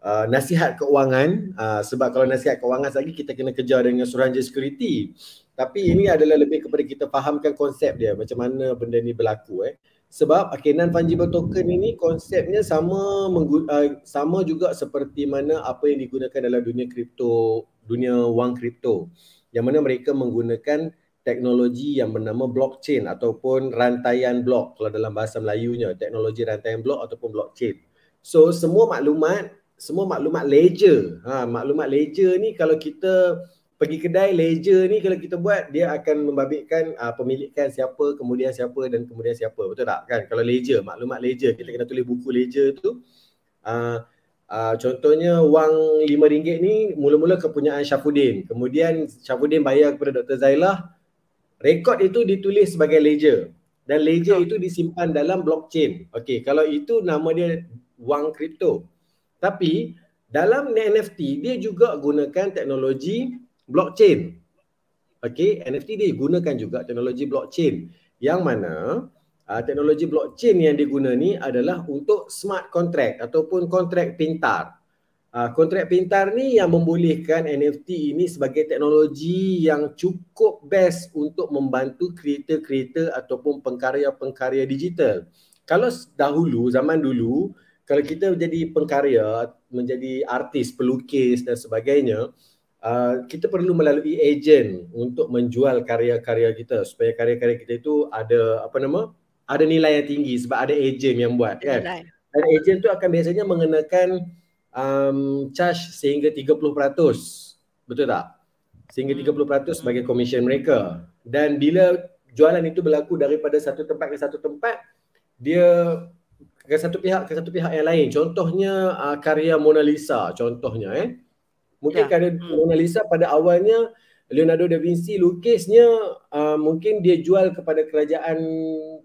uh, nasihat keuangan uh, sebab kalau nasihat keuangan lagi kita kena kejar dengan suranja security tapi ini adalah lebih kepada kita fahamkan konsep dia macam mana benda ni berlaku eh sebab okay, non fungible token ini konsepnya sama menggu- uh, sama juga seperti mana apa yang digunakan dalam dunia kripto dunia wang kripto yang mana mereka menggunakan teknologi yang bernama blockchain ataupun rantaian blok kalau dalam bahasa Melayunya teknologi rantaian blok ataupun blockchain. So semua maklumat, semua maklumat ledger. Ha maklumat ledger ni kalau kita pergi kedai ledger ni kalau kita buat dia akan membabitkan uh, ah, pemilikan siapa, kemudian siapa dan kemudian siapa. Betul tak? Kan kalau ledger, maklumat ledger kita kena tulis buku ledger tu. Uh, Uh, contohnya wang RM5 ni mula-mula kepunyaan Syafuddin. Kemudian Syafuddin bayar kepada Dr. Zailah rekod itu ditulis sebagai ledger dan ledger Betul. itu disimpan dalam blockchain. Okey, kalau itu nama dia wang kripto. Tapi dalam NFT dia juga gunakan teknologi blockchain. Okey, NFT dia gunakan juga teknologi blockchain. Yang mana uh, teknologi blockchain yang diguna ni adalah untuk smart contract ataupun kontrak pintar uh, kontrak pintar ni yang membolehkan NFT ini sebagai teknologi yang cukup best untuk membantu kreator-kreator ataupun pengkarya-pengkarya digital. Kalau dahulu, zaman dulu, kalau kita menjadi pengkarya, menjadi artis, pelukis dan sebagainya, uh, kita perlu melalui ejen untuk menjual karya-karya kita supaya karya-karya kita itu ada apa nama? ada nilai yang tinggi sebab ada ejen yang buat kan. Dan ejen tu akan biasanya mengenakan um, charge sehingga 30%. Betul tak? Sehingga 30% hmm. sebagai komisen mereka. Dan bila jualan itu berlaku daripada satu tempat ke satu tempat, dia ke satu pihak ke satu pihak yang lain. Contohnya uh, karya Mona Lisa contohnya eh. Mungkin ya. karya hmm. Mona Lisa pada awalnya Leonardo da Vinci lukisnya uh, mungkin dia jual kepada kerajaan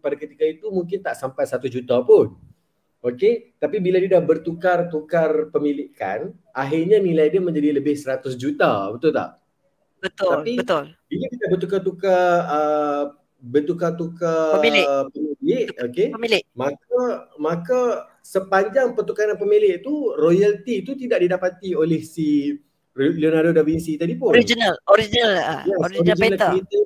pada ketika itu mungkin tak sampai satu juta pun. Okey, tapi bila dia dah bertukar-tukar pemilikan, akhirnya nilai dia menjadi lebih 100 juta, betul tak? Betul, tapi betul. Bila kita bertukar-tukar uh, bertukar-tukar pemilik, pemilik okey. Pemilik. Maka maka sepanjang pertukaran pemilik itu royalty itu tidak didapati oleh si Leonardo da Vinci tadi pun. Original, original, ah, yes, original, original creator.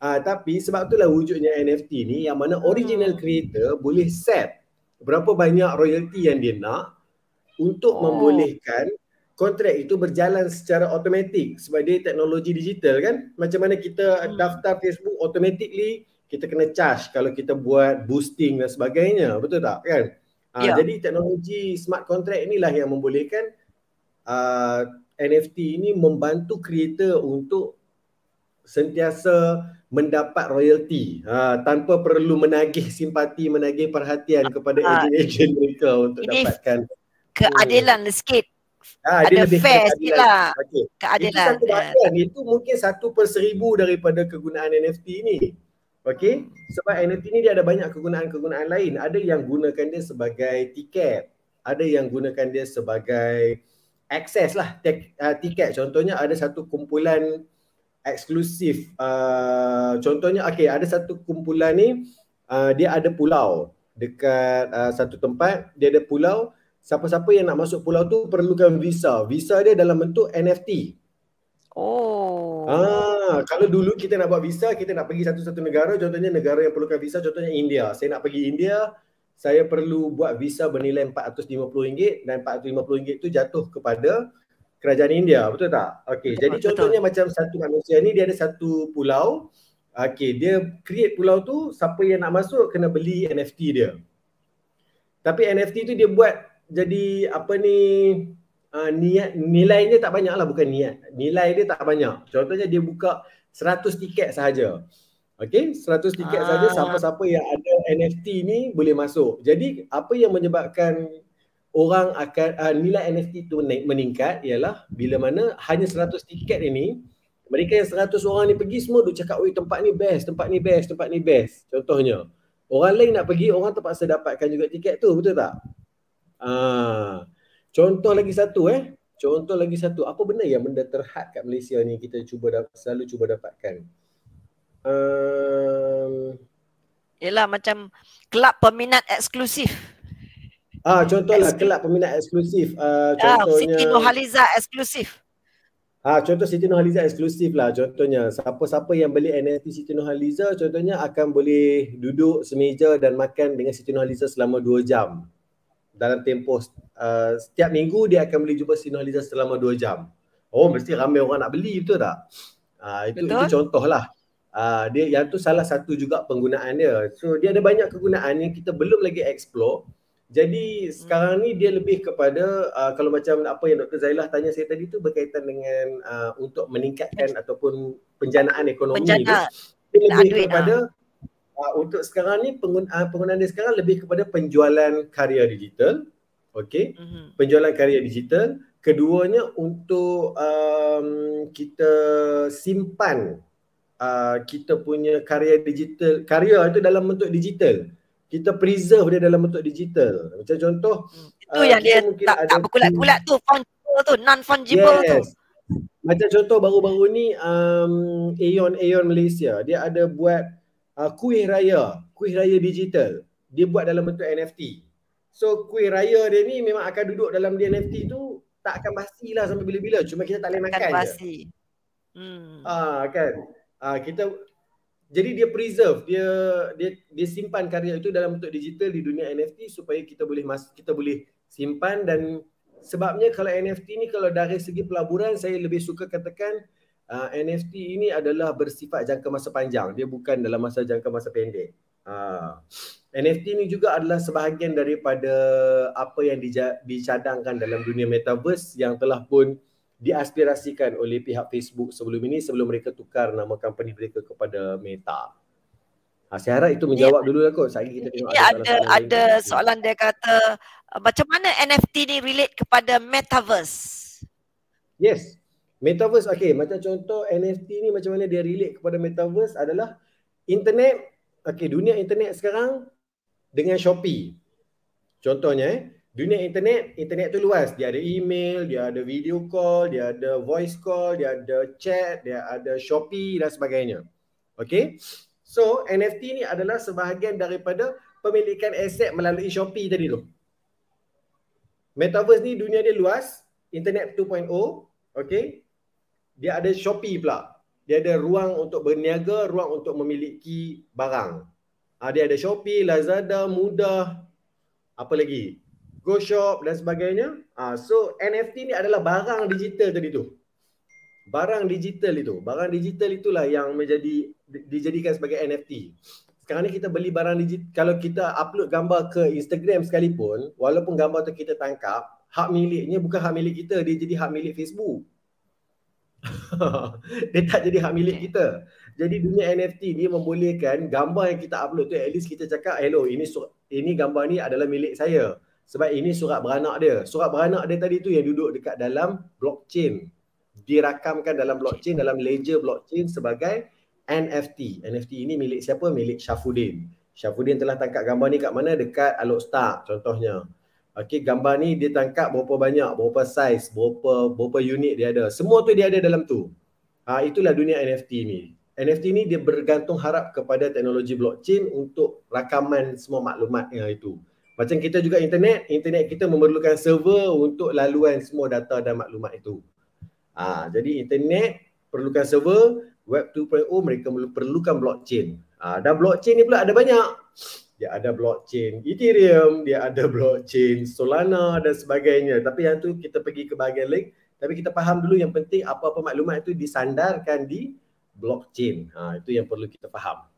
Uh, tapi sebab itulah wujudnya NFT ni yang mana original hmm. creator boleh set berapa banyak royalty yang dia nak untuk oh. membolehkan kontrak itu berjalan secara automatik sebab dia teknologi digital kan macam mana kita hmm. daftar Facebook automatically kita kena charge kalau kita buat boosting dan sebagainya betul tak kan ah, ya. uh, jadi teknologi smart contract inilah yang membolehkan uh, ah, NFT ini membantu creator untuk sentiasa mendapat royalti ha, tanpa perlu menagih simpati, menagih perhatian kepada ejen-ejen ah. ha, mereka untuk ini dapatkan keadilan hmm. sikit. Ha, ada fair sikit lah. Okay. Keadilan. Itu, satu itu mungkin satu per seribu daripada kegunaan NFT ini. Okey, sebab NFT ni dia ada banyak kegunaan-kegunaan lain. Ada yang gunakan dia sebagai tiket, ada yang gunakan dia sebagai akses lah ah, tiket. Contohnya ada satu kumpulan eksklusif uh, contohnya okay ada satu kumpulan ni uh, dia ada pulau dekat uh, satu tempat dia ada pulau siapa-siapa yang nak masuk pulau tu perlukan visa visa dia dalam bentuk NFT oh ah kalau dulu kita nak buat visa kita nak pergi satu-satu negara contohnya negara yang perlukan visa contohnya India saya nak pergi India saya perlu buat visa bernilai RM450 dan RM450 tu jatuh kepada kerajaan India betul tak okey jadi betul. contohnya macam satu manusia ni dia ada satu pulau Okay, dia create pulau tu siapa yang nak masuk kena beli NFT dia tapi NFT tu dia buat jadi apa ni uh, niat nilainya tak banyak lah bukan niat nilai dia tak banyak contohnya dia buka 100 tiket saja. Okay, 100 tiket saja ah. siapa-siapa yang ada NFT ni boleh masuk. Jadi apa yang menyebabkan orang akan uh, nilai NFT tu naik, meningkat ialah bila mana hanya 100 tiket ini mereka yang 100 orang ni pergi semua duk cakap oi tempat ni best tempat ni best tempat ni best contohnya orang lain nak pergi orang terpaksa dapatkan juga tiket tu betul tak ah uh, contoh lagi satu eh contoh lagi satu apa benda yang benda terhad kat Malaysia ni kita cuba selalu cuba dapatkan um... Yelah macam kelab peminat eksklusif Ah contoh lah kelab peminat eksklusif uh, contohnya Siti Nurhaliza eksklusif. Ah contoh Siti Nurhaliza eksklusif lah contohnya siapa-siapa yang beli NFT Siti Nurhaliza contohnya akan boleh duduk semeja dan makan dengan Siti Nurhaliza selama dua jam. Dalam tempoh uh, setiap minggu dia akan boleh jumpa Siti Nurhaliza selama dua jam. Oh mesti ramai orang nak beli itu tak? Ah uh, itu betul? itu contohlah. Ah uh, dia yang tu salah satu juga penggunaan dia. So dia ada banyak kegunaan yang kita belum lagi explore jadi sekarang hmm. ni dia lebih kepada uh, kalau macam apa yang Dr. Zailah tanya saya tadi tu berkaitan dengan uh, untuk meningkatkan ataupun penjanaan ekonomi Penjana. dia. dia lebih Aduin kepada ah. uh, untuk sekarang ni penggunaan, uh, penggunaan dia sekarang lebih kepada penjualan karya digital. okay? hmm Penjualan karya digital. Keduanya untuk um, kita simpan uh, kita punya karya digital. Karya itu dalam bentuk digital kita preserve dia dalam bentuk digital. Macam contoh itu uh, yang dia tak, tak berkulat-kulat tu, fungible tu, non-fungible yes. tu. Macam contoh baru-baru ni um, Aeon Aeon Malaysia dia ada buat uh, kuih raya, kuih raya digital. Dia buat dalam bentuk NFT. So kuih raya dia ni memang akan duduk dalam di NFT tu tak akan basi lah sampai bila-bila. Cuma kita tak boleh makan basi. je. Hmm. Ah uh, kan. Uh, kita jadi dia preserve dia dia dia simpan karya itu dalam bentuk digital di dunia NFT supaya kita boleh mas, kita boleh simpan dan sebabnya kalau NFT ni kalau dari segi pelaburan saya lebih suka katakan uh, NFT ini adalah bersifat jangka masa panjang dia bukan dalam masa jangka masa pendek uh, NFT ni juga adalah sebahagian daripada apa yang dija- dicadangkan dalam dunia metaverse yang telah pun diaspirasikan oleh pihak Facebook sebelum ini sebelum mereka tukar nama company mereka kepada Meta. Ha, saya harap itu menjawab ya. dulu lah kot. Saya kita tengok ada, ada, soalan, ada soalan dia kata ah, macam mana NFT ni relate kepada Metaverse? Yes. Metaverse, okay. Macam contoh NFT ni macam mana dia relate kepada Metaverse adalah internet, okay, dunia internet sekarang dengan Shopee. Contohnya eh, Dunia internet, internet tu luas. Dia ada email, dia ada video call, dia ada voice call, dia ada chat, dia ada Shopee dan sebagainya. Okay? So, NFT ni adalah sebahagian daripada pemilikan aset melalui Shopee tadi tu. Metaverse ni dunia dia luas. Internet 2.0. Okay? Dia ada Shopee pula. Dia ada ruang untuk berniaga, ruang untuk memiliki barang. Ha, dia ada Shopee, Lazada, Mudah. Apa lagi? go shop dan sebagainya. Uh, so NFT ni adalah barang digital tadi tu. Barang digital itu, barang digital itulah yang menjadi dijadikan sebagai NFT. Sekarang ni kita beli barang digital, kalau kita upload gambar ke Instagram sekalipun, walaupun gambar tu kita tangkap, hak miliknya bukan hak milik kita, dia jadi hak milik Facebook. [LAUGHS] dia tak jadi hak milik kita. Jadi dunia NFT ni membolehkan gambar yang kita upload tu at least kita cakap hello ini ini gambar ni adalah milik saya. Sebab ini surat beranak dia. Surat beranak dia tadi tu yang duduk dekat dalam blockchain. Dirakamkan dalam blockchain, dalam ledger blockchain sebagai NFT. NFT ini milik siapa? Milik Syafuddin. Syafuddin telah tangkap gambar ni kat mana? Dekat Alok Star contohnya. Okey, gambar ni dia tangkap berapa banyak, berapa size, berapa berapa unit dia ada. Semua tu dia ada dalam tu. Ha, itulah dunia NFT ni. NFT ni dia bergantung harap kepada teknologi blockchain untuk rakaman semua maklumatnya itu. Macam kita juga internet, internet kita memerlukan server untuk laluan semua data dan maklumat itu. Ha, jadi internet perlukan server, web 2.0 mereka perlukan blockchain. Ha, dan blockchain ni pula ada banyak. Dia ada blockchain Ethereum, dia ada blockchain Solana dan sebagainya. Tapi yang tu kita pergi ke bahagian lain. Tapi kita faham dulu yang penting apa-apa maklumat itu disandarkan di blockchain. Ha, itu yang perlu kita faham.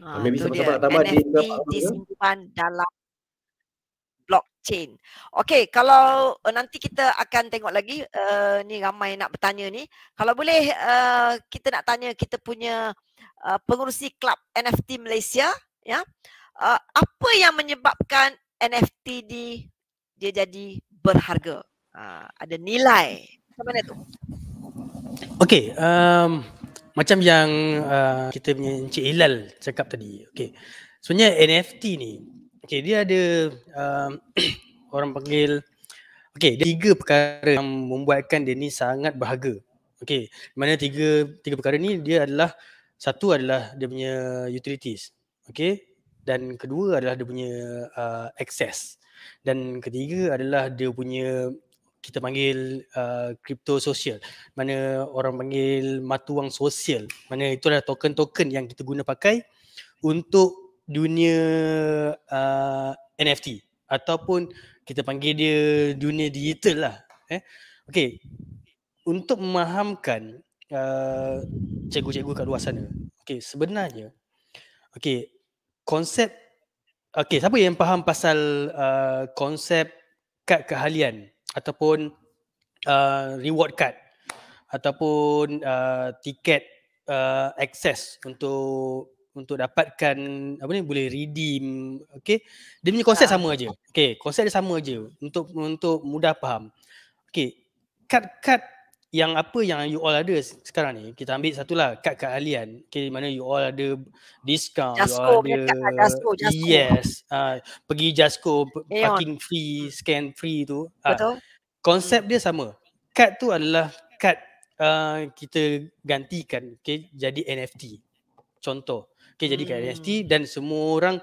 Ha, Maybe sama-sama nak tambah NFT di eh? disimpan dia. dalam blockchain. Okey, kalau uh, nanti kita akan tengok lagi uh, ni ramai nak bertanya ni. Kalau boleh uh, kita nak tanya kita punya uh, pengurusi klub NFT Malaysia, ya. Uh, apa yang menyebabkan NFT di dia jadi berharga? Uh, ada nilai. Macam mana tu? Okey, um macam yang uh, kita punya Encik Hilal cakap tadi. Okay. Sebenarnya NFT ni, okay, dia ada uh, [COUGHS] orang panggil okay, dia tiga perkara yang membuatkan dia ni sangat berharga. Okay. Mana tiga tiga perkara ni dia adalah satu adalah dia punya utilities. Okay. Dan kedua adalah dia punya uh, access. Dan ketiga adalah dia punya kita panggil kripto uh, sosial mana orang panggil mata wang sosial mana itu adalah token-token yang kita guna pakai untuk dunia uh, NFT ataupun kita panggil dia dunia digital lah eh okey untuk memahamkan uh, cikgu-cikgu kat luar sana okey sebenarnya okey konsep okey siapa yang faham pasal uh, konsep kad keahlian ataupun uh, reward card ataupun uh, tiket uh, access untuk untuk dapatkan apa ni boleh redeem okey dia punya konsep ha. sama aje okey konsep dia sama aje untuk untuk mudah faham okey kad-kad yang apa yang you all ada sekarang ni kita ambil satulah kad keahlian okay, mana you all ada discount Jasko, you all ada Jasko, Jasko. yes uh, pergi Jasco parking free scan free tu uh, ah, konsep dia sama kad tu adalah kad uh, kita gantikan okay, jadi NFT contoh okay, jadi hmm. NFT dan semua orang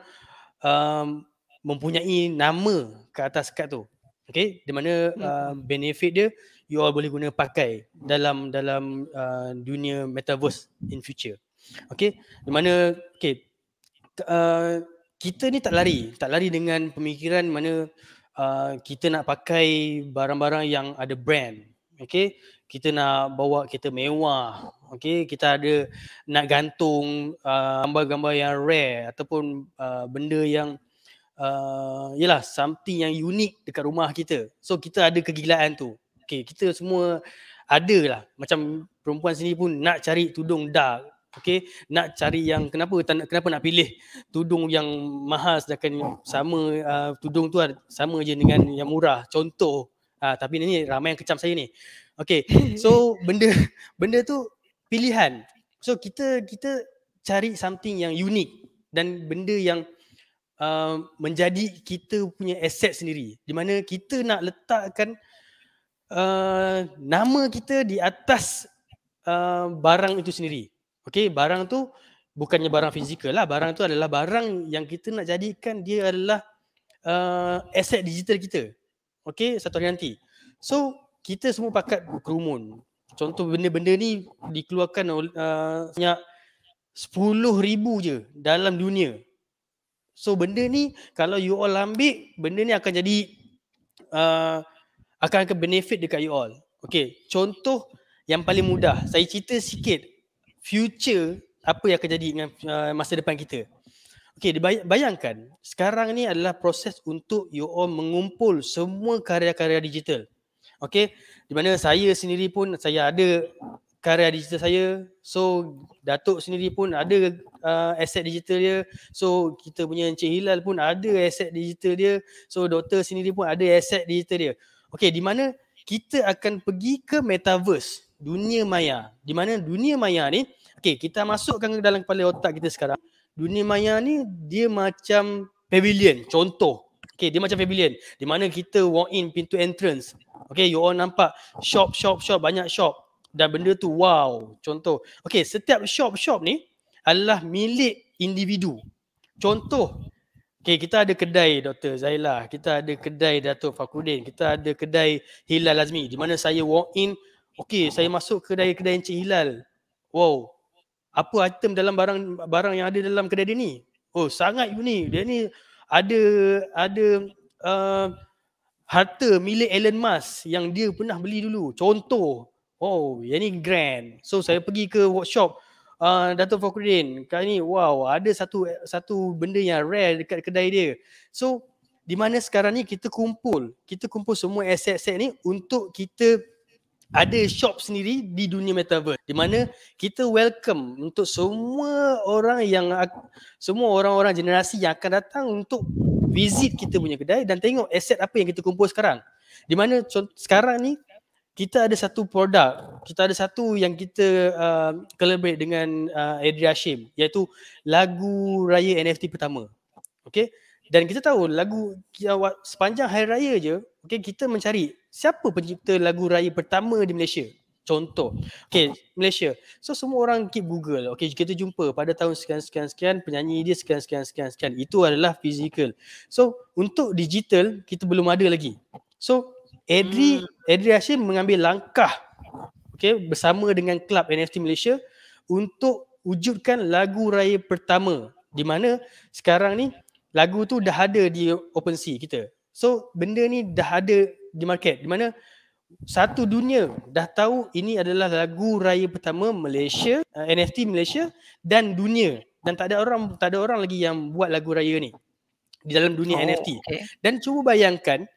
um, mempunyai nama ke atas kad tu okay, di mana uh, benefit dia you all boleh guna pakai dalam dalam uh, dunia metaverse in future. Okay, di mana okay, uh, kita ni tak lari, tak lari dengan pemikiran mana uh, kita nak pakai barang-barang yang ada brand. Okay, kita nak bawa kita mewah. Okay, kita ada nak gantung uh, gambar-gambar yang rare ataupun uh, benda yang uh, yelah something yang unik dekat rumah kita. So kita ada kegilaan tu okay, kita semua ada lah macam perempuan sini pun nak cari tudung dark okay nak cari yang kenapa tak, kenapa nak pilih tudung yang mahal sedangkan sama uh, tudung tu sama je dengan yang murah contoh uh, tapi ni ramai yang kecam saya ni okay so [LAUGHS] benda benda tu pilihan so kita kita cari something yang unik dan benda yang uh, menjadi kita punya aset sendiri di mana kita nak letakkan Eh, nama kita di atas uh, barang itu sendiri. Okey, barang tu bukannya barang fizikal lah. Barang tu adalah barang yang kita nak jadikan dia adalah uh, aset digital kita. Okey, satu hari nanti. So, kita semua pakat kerumun. Contoh benda-benda ni dikeluarkan oleh uh, banyak 10,000 je dalam dunia. So benda ni kalau you all ambil, benda ni akan jadi uh, akan akan benefit dekat you all. Okay, contoh yang paling mudah. Saya cerita sikit future apa yang akan jadi dengan uh, masa depan kita. Okay, bayangkan sekarang ni adalah proses untuk you all mengumpul semua karya-karya digital. Okay, di mana saya sendiri pun saya ada karya digital saya. So, Datuk sendiri pun ada uh, aset digital dia. So, kita punya Encik Hilal pun ada aset digital dia. So, Doktor sendiri pun ada aset digital dia. Okay, di mana kita akan pergi ke metaverse, dunia maya. Di mana dunia maya ni, okay, kita masukkan ke dalam kepala otak kita sekarang. Dunia maya ni, dia macam pavilion, contoh. Okay, dia macam pavilion. Di mana kita walk in pintu entrance. Okay, you all nampak shop, shop, shop, banyak shop. Dan benda tu, wow. Contoh, okay, setiap shop, shop ni adalah milik individu. Contoh, Okay, kita ada kedai Dr. Zaila, kita ada kedai Dato' Fakudin, kita ada kedai Hilal Lazmi. di mana saya walk in, okay saya masuk kedai-kedai Encik Hilal. Wow, apa item dalam barang barang yang ada dalam kedai dia ni? Oh sangat unik, dia ni ada ada uh, harta milik Elon Musk yang dia pernah beli dulu. Contoh, oh yang ni grand. So saya pergi ke workshop, uh, ah, Dato' Fakhruddin kali ni wow ada satu satu benda yang rare dekat kedai dia so di mana sekarang ni kita kumpul kita kumpul semua aset-aset ni untuk kita ada shop sendiri di dunia metaverse di mana kita welcome untuk semua orang yang semua orang-orang generasi yang akan datang untuk visit kita punya kedai dan tengok aset apa yang kita kumpul sekarang di mana sekarang ni kita ada satu produk, kita ada satu yang kita uh, collaborate dengan uh, Adria Shim iaitu lagu raya NFT pertama. Okay. Dan kita tahu lagu sepanjang hari raya je, okay, kita mencari siapa pencipta lagu raya pertama di Malaysia. Contoh, okay, Malaysia. So semua orang keep Google. Okay, kita jumpa pada tahun sekian sekian sekian penyanyi dia sekian sekian sekian sekian. Itu adalah physical. So untuk digital kita belum ada lagi. So Edri Edri hmm. Hashim mengambil langkah okey bersama dengan klub NFT Malaysia untuk wujudkan lagu raya pertama di mana sekarang ni lagu tu dah ada di OpenSea kita. So benda ni dah ada di market di mana satu dunia dah tahu ini adalah lagu raya pertama Malaysia uh, eh, NFT Malaysia dan dunia dan tak ada orang tak ada orang lagi yang buat lagu raya ni di dalam dunia oh, NFT. Okay. Dan cuba bayangkan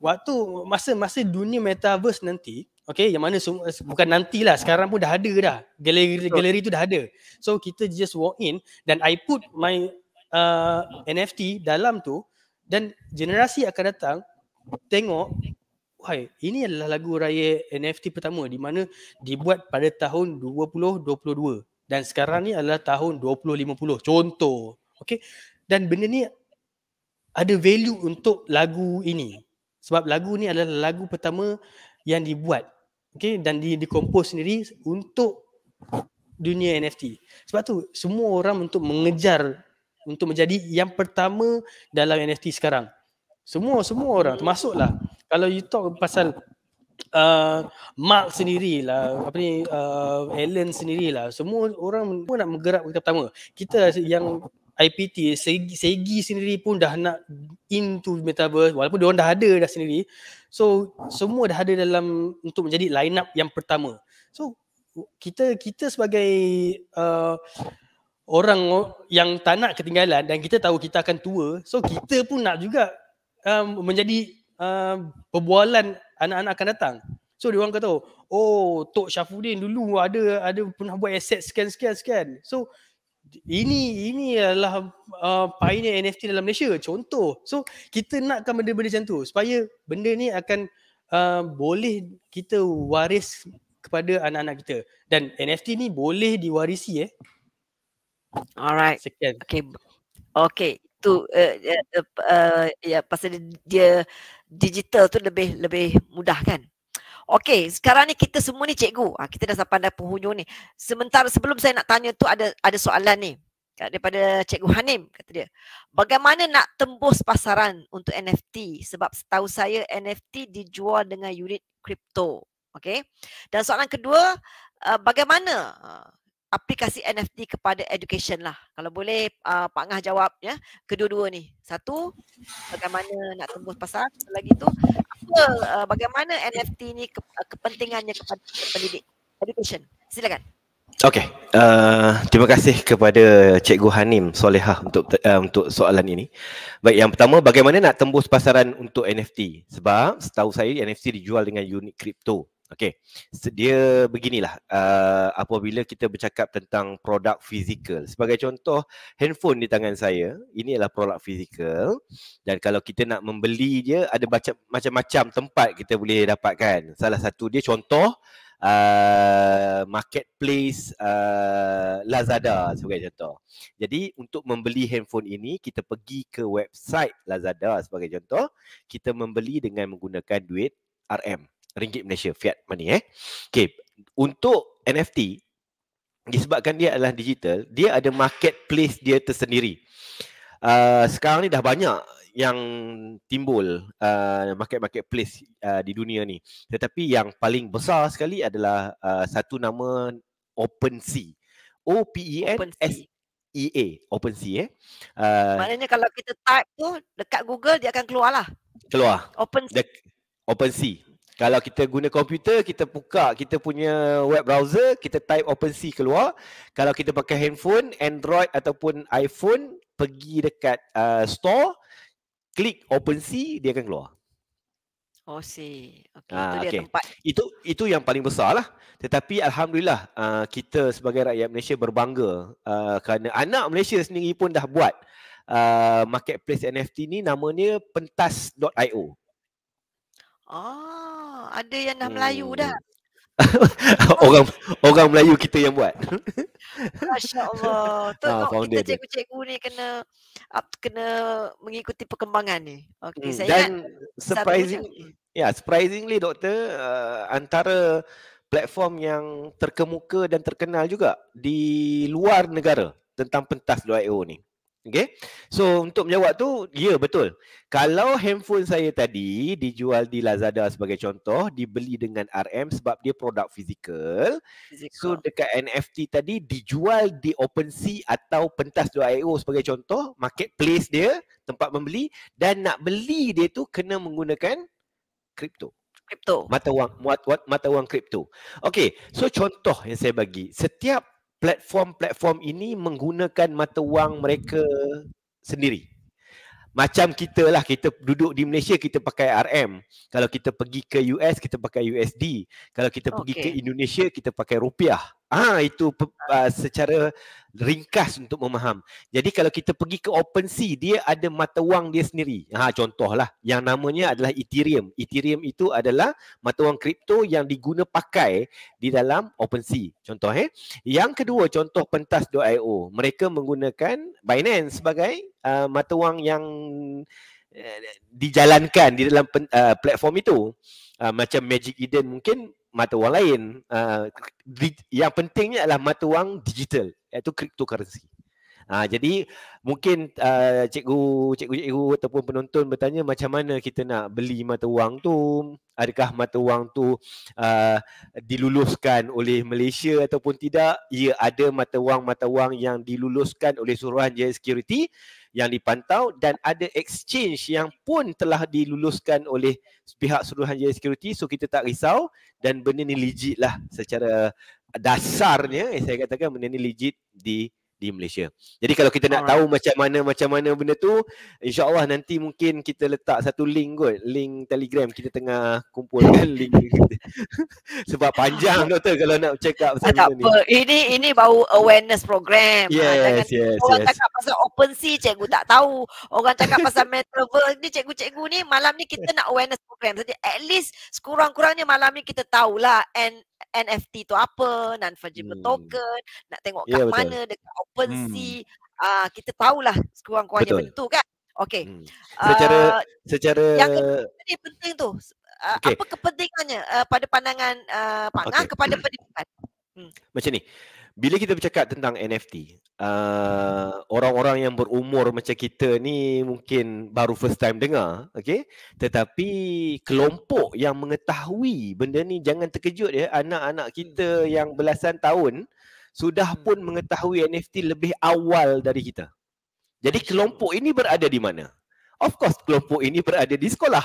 waktu masa masa dunia metaverse nanti okay yang mana semua, bukan nantilah sekarang pun dah ada dah galeri so. galeri tu dah ada so kita just walk in dan i put my uh, nft dalam tu dan generasi akan datang tengok Hai, ini adalah lagu raya NFT pertama di mana dibuat pada tahun 2022 dan sekarang ni adalah tahun 2050. Contoh, okey. Dan benda ni ada value untuk lagu ini. Sebab lagu ni adalah lagu pertama yang dibuat okay? dan di, dikompos sendiri untuk dunia NFT. Sebab tu semua orang untuk mengejar untuk menjadi yang pertama dalam NFT sekarang. Semua semua orang termasuklah kalau you talk pasal uh, Mark sendirilah apa ni uh, Alan sendirilah semua orang semua nak menggerak kita pertama. Kita yang IPT segi, segi sendiri pun dah nak into metaverse walaupun dia orang dah ada dah sendiri so semua dah ada dalam untuk menjadi line up yang pertama so kita kita sebagai uh, orang yang tak nak ketinggalan dan kita tahu kita akan tua so kita pun nak juga um, menjadi uh, perbualan anak-anak akan datang so dia orang kata oh tok syafudin dulu ada ada pernah buat asset scan scan scan so ini ini adalah uh, pioneer NFT dalam Malaysia contoh so kita nakkan benda-benda macam tu supaya benda ni akan uh, boleh kita waris kepada anak-anak kita dan NFT ni boleh diwarisi eh alright Sekian. okay okay tu uh, uh, uh, uh ya yeah, pasal dia digital tu lebih lebih mudah kan Okey, sekarang ni kita semua ni cikgu. Ha, kita dah sampai dah penghujung ni. Sementara sebelum saya nak tanya tu ada ada soalan ni daripada cikgu Hanim kata dia. Bagaimana nak tembus pasaran untuk NFT sebab setahu saya NFT dijual dengan unit kripto. Okey. Dan soalan kedua, uh, bagaimana uh, aplikasi NFT kepada education lah. Kalau boleh uh, Pak Ngah jawab ya. Kedua-dua ni. Satu, bagaimana nak tembus pasar. Satu lagi tu, apa, uh, bagaimana NFT ni ke, uh, kepentingannya kepada pendidik education. Silakan. Okay. Uh, terima kasih kepada Cikgu Hanim Solehah untuk uh, untuk soalan ini. Baik, yang pertama bagaimana nak tembus pasaran untuk NFT? Sebab setahu saya NFT dijual dengan unit kripto. Okay, dia beginilah uh, apabila kita bercakap tentang produk fizikal. Sebagai contoh, handphone di tangan saya, ini adalah produk fizikal dan kalau kita nak membeli dia, ada macam-macam tempat kita boleh dapatkan. Salah satu dia contoh, uh, marketplace uh, Lazada sebagai contoh. Jadi untuk membeli handphone ini, kita pergi ke website Lazada sebagai contoh, kita membeli dengan menggunakan duit RM ringgit Malaysia, fiat money eh. Okay, untuk NFT, disebabkan dia adalah digital, dia ada marketplace dia tersendiri. Uh, sekarang ni dah banyak yang timbul uh, market-marketplace uh, di dunia ni. Tetapi yang paling besar sekali adalah uh, satu nama OpenSea. E e O-P-E-N-S-E-A. OpenSea eh. Uh, Maknanya kalau kita type tu dekat Google dia akan keluar lah. Keluar. OpenSea. OpenSea. Kalau kita guna komputer, kita buka kita punya web browser, kita type OpenSea keluar. Kalau kita pakai handphone, Android ataupun iPhone, pergi dekat uh, store, klik OpenSea, dia akan keluar. Oh, see. Okay. Ah, itu dia okay. tempat. Itu, itu yang paling besar lah. Tetapi Alhamdulillah, uh, kita sebagai rakyat Malaysia berbangga uh, kerana anak Malaysia sendiri pun dah buat uh, marketplace NFT ni namanya pentas.io. Ah, ada yang dah Melayu hmm. dah. [LAUGHS] orang orang Melayu kita yang buat. Masya-Allah. [LAUGHS] Tu ah, kita cikgu-cikgu ni kena up, kena mengikuti perkembangan ni. Okey, hmm. saya Dan surprising ya, yeah, surprisingly doktor uh, antara platform yang terkemuka dan terkenal juga di luar negara tentang pentas 2IO ni. Okay. So untuk menjawab tu, ya yeah, betul. Kalau handphone saya tadi dijual di Lazada sebagai contoh, dibeli dengan RM sebab dia produk fizikal. So dekat NFT tadi dijual di OpenSea atau pentas 2IO sebagai contoh, marketplace dia, tempat membeli dan nak beli dia tu kena menggunakan kripto. Kripto. Mata wang, mata wang kripto. Okay. So contoh yang saya bagi, setiap platform-platform ini menggunakan mata wang mereka sendiri. Macam kita lah, kita duduk di Malaysia, kita pakai RM. Kalau kita pergi ke US, kita pakai USD. Kalau kita okay. pergi ke Indonesia, kita pakai rupiah. Ah itu uh, secara ringkas untuk memaham. Jadi kalau kita pergi ke OpenSea dia ada mata wang dia sendiri. Ha contohlah yang namanya adalah Ethereum. Ethereum itu adalah mata wang kripto yang diguna pakai di dalam OpenSea. Contoh eh. Yang kedua contoh pentas.io. Mereka menggunakan Binance sebagai uh, mata wang yang uh, dijalankan di dalam uh, platform itu. Uh, macam Magic Eden mungkin mata wang lain. Uh, yang pentingnya adalah mata wang digital iaitu cryptocurrency. Ha, jadi mungkin uh, cikgu cikgu cikgu ataupun penonton bertanya macam mana kita nak beli mata wang tu adakah mata wang tu uh, diluluskan oleh Malaysia ataupun tidak ia ada mata wang mata wang yang diluluskan oleh suruhan JS Security yang dipantau dan ada exchange yang pun telah diluluskan oleh pihak Suruhanjaya Security so kita tak risau dan benda ni legit lah secara dasarnya eh, saya katakan benda ni legit di di Malaysia. Jadi kalau kita nak ah. tahu macam mana macam mana benda tu, insya-Allah nanti mungkin kita letak satu link kot, link Telegram kita tengah kumpulkan [LAUGHS] link [LAUGHS] Sebab panjang doktor kalau nak check up ah, pasal tak apa. Ini ini baru awareness program. Ah, yes, ha. yes, orang yes. cakap pasal open sea cikgu tak tahu. Orang cakap pasal metaverse ni cikgu-cikgu ni malam ni kita nak awareness program. Jadi at least sekurang-kurangnya malam ni kita tahulah and NFT tu apa, non-fungible hmm. token, nak tengok ya, kat yeah, mana dekat OpenSea. Hmm. Uh, kita tahulah sekurang-kurangnya betul. benda tu kan. Okay. Hmm. Secara, uh, secara... Yang kedua penting tu, uh, ah, okay. apa kepentingannya uh, pada pandangan uh, Pak okay. kepada pendidikan? Hmm. Macam ni, bila kita bercakap tentang NFT, uh, orang-orang yang berumur macam kita ni mungkin baru first time dengar, okay? Tetapi kelompok yang mengetahui benda ni jangan terkejut ya, anak-anak kita yang belasan tahun sudah hmm. pun mengetahui NFT lebih awal dari kita. Jadi kelompok ini berada di mana? Of course kelompok ini berada di sekolah.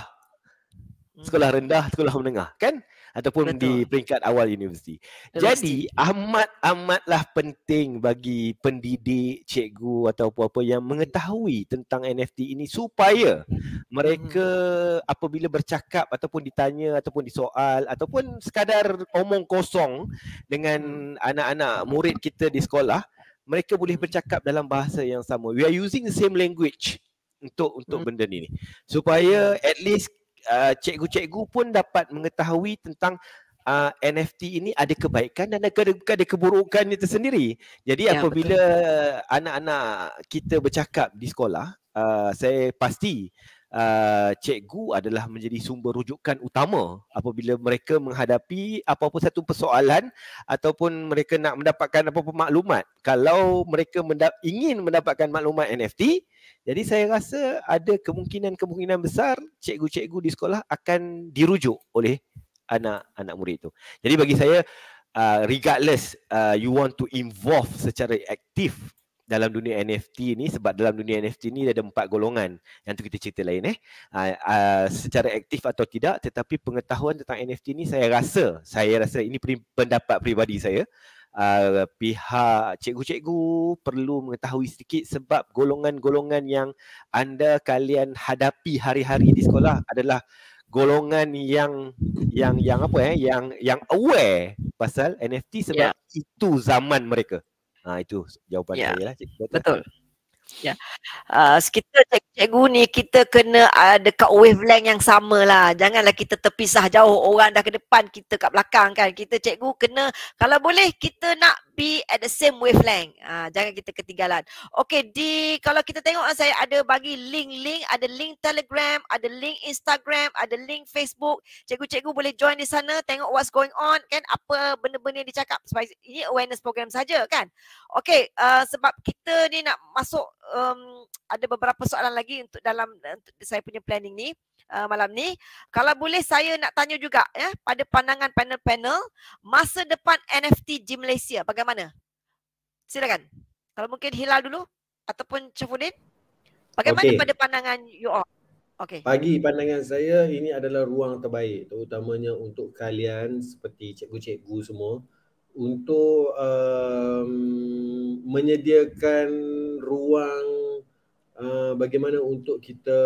Sekolah hmm. rendah, sekolah menengah, kan? ataupun Betul. di peringkat awal universiti. Jadi amat amatlah penting bagi pendidik, cikgu atau apa-apa yang mengetahui tentang NFT ini supaya mereka hmm. apabila bercakap ataupun ditanya ataupun disoal ataupun sekadar omong kosong dengan hmm. anak-anak murid kita di sekolah, mereka boleh hmm. bercakap dalam bahasa yang sama. We are using the same language untuk untuk benda ni. Supaya at least uh, cikgu-cikgu pun dapat mengetahui tentang uh, NFT ini ada kebaikan dan ada, ada keburukan itu sendiri. Jadi ya, apabila anak-anak kita bercakap di sekolah, uh, saya pasti uh, cikgu adalah menjadi sumber rujukan utama apabila mereka menghadapi apa-apa satu persoalan ataupun mereka nak mendapatkan apa-apa maklumat. Kalau mereka mendap- ingin mendapatkan maklumat NFT, jadi saya rasa ada kemungkinan-kemungkinan besar cikgu-cikgu di sekolah akan dirujuk oleh anak-anak murid itu. Jadi bagi saya uh, regardless uh, you want to involve secara aktif dalam dunia NFT ni sebab dalam dunia NFT ni ada empat golongan yang tu kita cerita lain eh uh, uh, secara aktif atau tidak tetapi pengetahuan tentang NFT ni saya rasa saya rasa ini pendapat peribadi saya uh, pihak cikgu-cikgu perlu mengetahui sedikit sebab golongan-golongan yang anda kalian hadapi hari-hari di sekolah adalah golongan yang yang yang apa eh yang yang aware pasal NFT sebab yeah. itu zaman mereka Ha, itu jawapan yeah. saya lah. betul. Ya. Yeah. Uh, kita cikgu ni kita kena uh, dekat wavelength yang sama lah. Janganlah kita terpisah jauh. Orang dah ke depan, kita kat belakang kan. Kita cikgu kena, kalau boleh kita nak be at the same wavelength. Uh, jangan kita ketinggalan. Okay, di kalau kita tengok ah, saya ada bagi link-link. Ada link Telegram, ada link Instagram, ada link Facebook. Cikgu-cikgu boleh join di sana. Tengok what's going on kan. Apa benda-benda yang dicakap. ini awareness program saja kan. Okay, uh, ah, sebab kita ni nak masuk um, ada beberapa soalan lagi untuk dalam untuk saya punya planning ni uh, malam ni. Kalau boleh saya nak tanya juga ya eh, pada pandangan panel-panel masa depan NFT di Malaysia bagaimana? Silakan. Kalau mungkin Hilal dulu ataupun Chafudin. Bagaimana okay. pada pandangan you all? Okay. Bagi pandangan saya ini adalah ruang terbaik terutamanya untuk kalian seperti cikgu-cikgu semua untuk um, menyediakan ruang uh, bagaimana untuk kita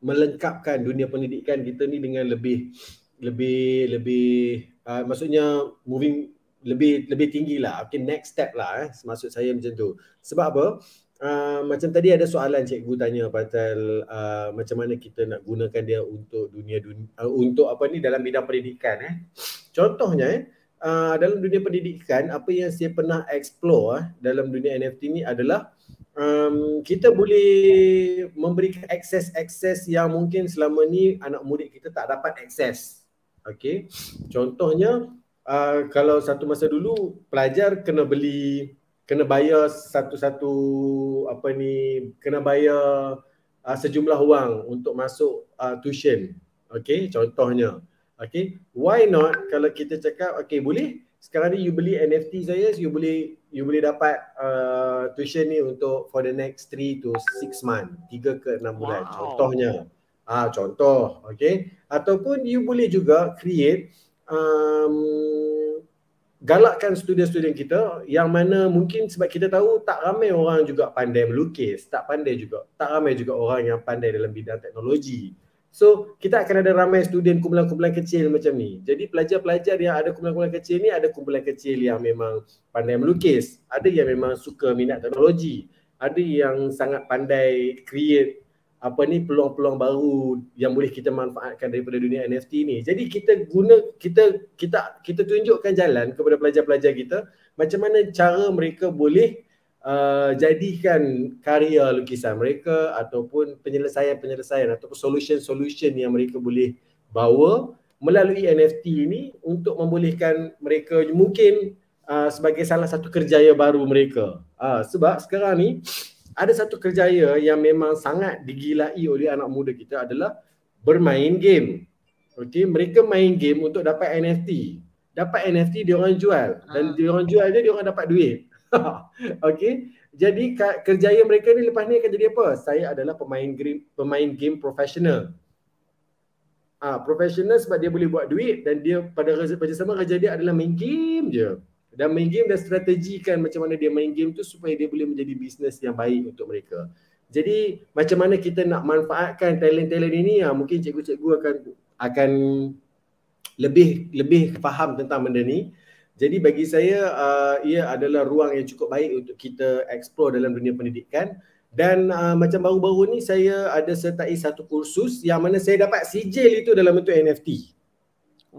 melengkapkan dunia pendidikan kita ni dengan lebih lebih lebih uh, maksudnya moving lebih lebih tinggi lah okay next step lah eh, maksud saya macam tu sebab apa uh, macam tadi ada soalan cikgu tanya pasal uh, macam mana kita nak gunakan dia untuk dunia dunia uh, untuk apa ni dalam bidang pendidikan eh. Contohnya eh uh, dalam dunia pendidikan apa yang saya pernah explore uh, dalam dunia NFT ni adalah um, kita boleh memberikan akses-akses yang mungkin selama ni anak murid kita tak dapat akses. Okey. Contohnya uh, kalau satu masa dulu pelajar kena beli kena bayar satu-satu apa ni kena bayar uh, sejumlah wang untuk masuk uh, tuition okey contohnya okey why not kalau kita cakap okey boleh sekarang ni you beli NFT saya you boleh you boleh dapat uh, tuition ni untuk for the next 3 to 6 month 3 ke 6 bulan wow. contohnya ah uh, contoh okey ataupun you boleh juga create um, galakkan student-student kita yang mana mungkin sebab kita tahu tak ramai orang juga pandai melukis, tak pandai juga, tak ramai juga orang yang pandai dalam bidang teknologi. So, kita akan ada ramai student kumpulan-kumpulan kecil macam ni. Jadi, pelajar-pelajar yang ada kumpulan-kumpulan kecil ni ada kumpulan kecil yang memang pandai melukis, ada yang memang suka minat teknologi, ada yang sangat pandai create apa ni peluang-peluang baru yang boleh kita manfaatkan daripada dunia NFT ni. Jadi kita guna kita kita kita tunjukkan jalan kepada pelajar-pelajar kita macam mana cara mereka boleh uh, jadikan karya lukisan mereka ataupun penyelesaian-penyelesaian atau solution-solution yang mereka boleh bawa melalui NFT ini untuk membolehkan mereka mungkin uh, sebagai salah satu kerjaya baru mereka. Uh, sebab sekarang ni ada satu kerjaya yang memang sangat digilai oleh anak muda kita adalah bermain game. Okey, mereka main game untuk dapat NFT. Dapat NFT dia orang jual dan ah. dia orang jual dia dia orang dapat duit. [LAUGHS] Okey. Jadi kerjaya mereka ni lepas ni akan jadi apa? Saya adalah pemain game, pemain game profesional. Ah, profesional sebab dia boleh buat duit dan dia pada kerja sama kerja dia adalah main game je dan main game dan strategikan macam mana dia main game tu supaya dia boleh menjadi bisnes yang baik untuk mereka. Jadi macam mana kita nak manfaatkan talent-talent ini ya, mungkin cikgu-cikgu akan akan lebih lebih faham tentang benda ni. Jadi bagi saya uh, ia adalah ruang yang cukup baik untuk kita explore dalam dunia pendidikan dan uh, macam baru-baru ni saya ada sertai satu kursus yang mana saya dapat sijil itu dalam bentuk NFT.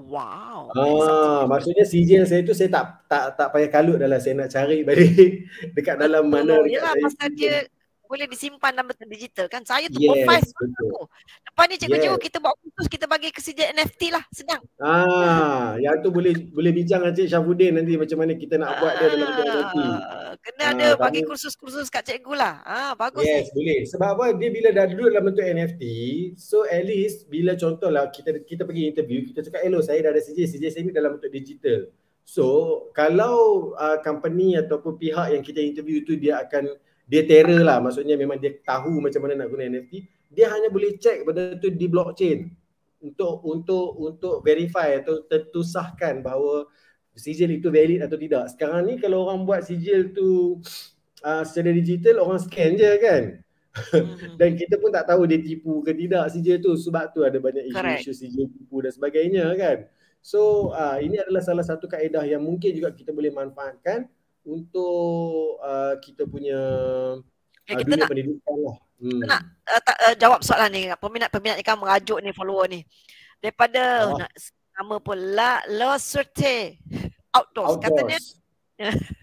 Wow. Ah, maksudnya CGL saya tu saya tak tak tak payah kalut dalam saya nak cari balik [LAUGHS] dekat dalam mana. Oh, yalah, pasal dia boleh disimpan dalam bentuk digital kan. Saya tu yes, profile semua Lepas ni cikgu-cikgu yes. kita buat khusus kita bagi ke sedia NFT lah. Senang. Ah, yang tu boleh boleh bincang dengan Cik Syafuddin nanti macam mana kita nak buat dia dalam bentuk NFT. Ah, kena ah, ada bagi kursus-kursus kat cikgu lah. Ah, bagus. Yes, ni. boleh. Sebab apa dia bila dah duduk dalam bentuk NFT, so at least bila contohlah kita kita pergi interview, kita cakap hello saya dah ada CJ, CJ saya ni dalam bentuk digital. So, kalau uh, company ataupun pihak yang kita interview tu dia akan dia terror lah maksudnya memang dia tahu macam mana nak guna NFT dia hanya boleh check benda tu di blockchain untuk untuk untuk verify atau tertusahkan bahawa sijil itu valid atau tidak sekarang ni kalau orang buat sijil tu uh, secara digital orang scan je kan hmm. [LAUGHS] dan kita pun tak tahu dia tipu ke tidak sijil tu sebab tu ada banyak isu-isu sijil tipu dan sebagainya kan so uh, ini adalah salah satu kaedah yang mungkin juga kita boleh manfaatkan untuk uh, kita punya eh, uh, kita dunia nak, pendidikan lah. Hmm. Kita nak uh, tak, uh, jawab soalan ni. Peminat-peminat ni kan merajuk ni follower ni. Daripada ah. nak, nama pun La La Surte Outdoors. Outdoors. Katanya [LAUGHS]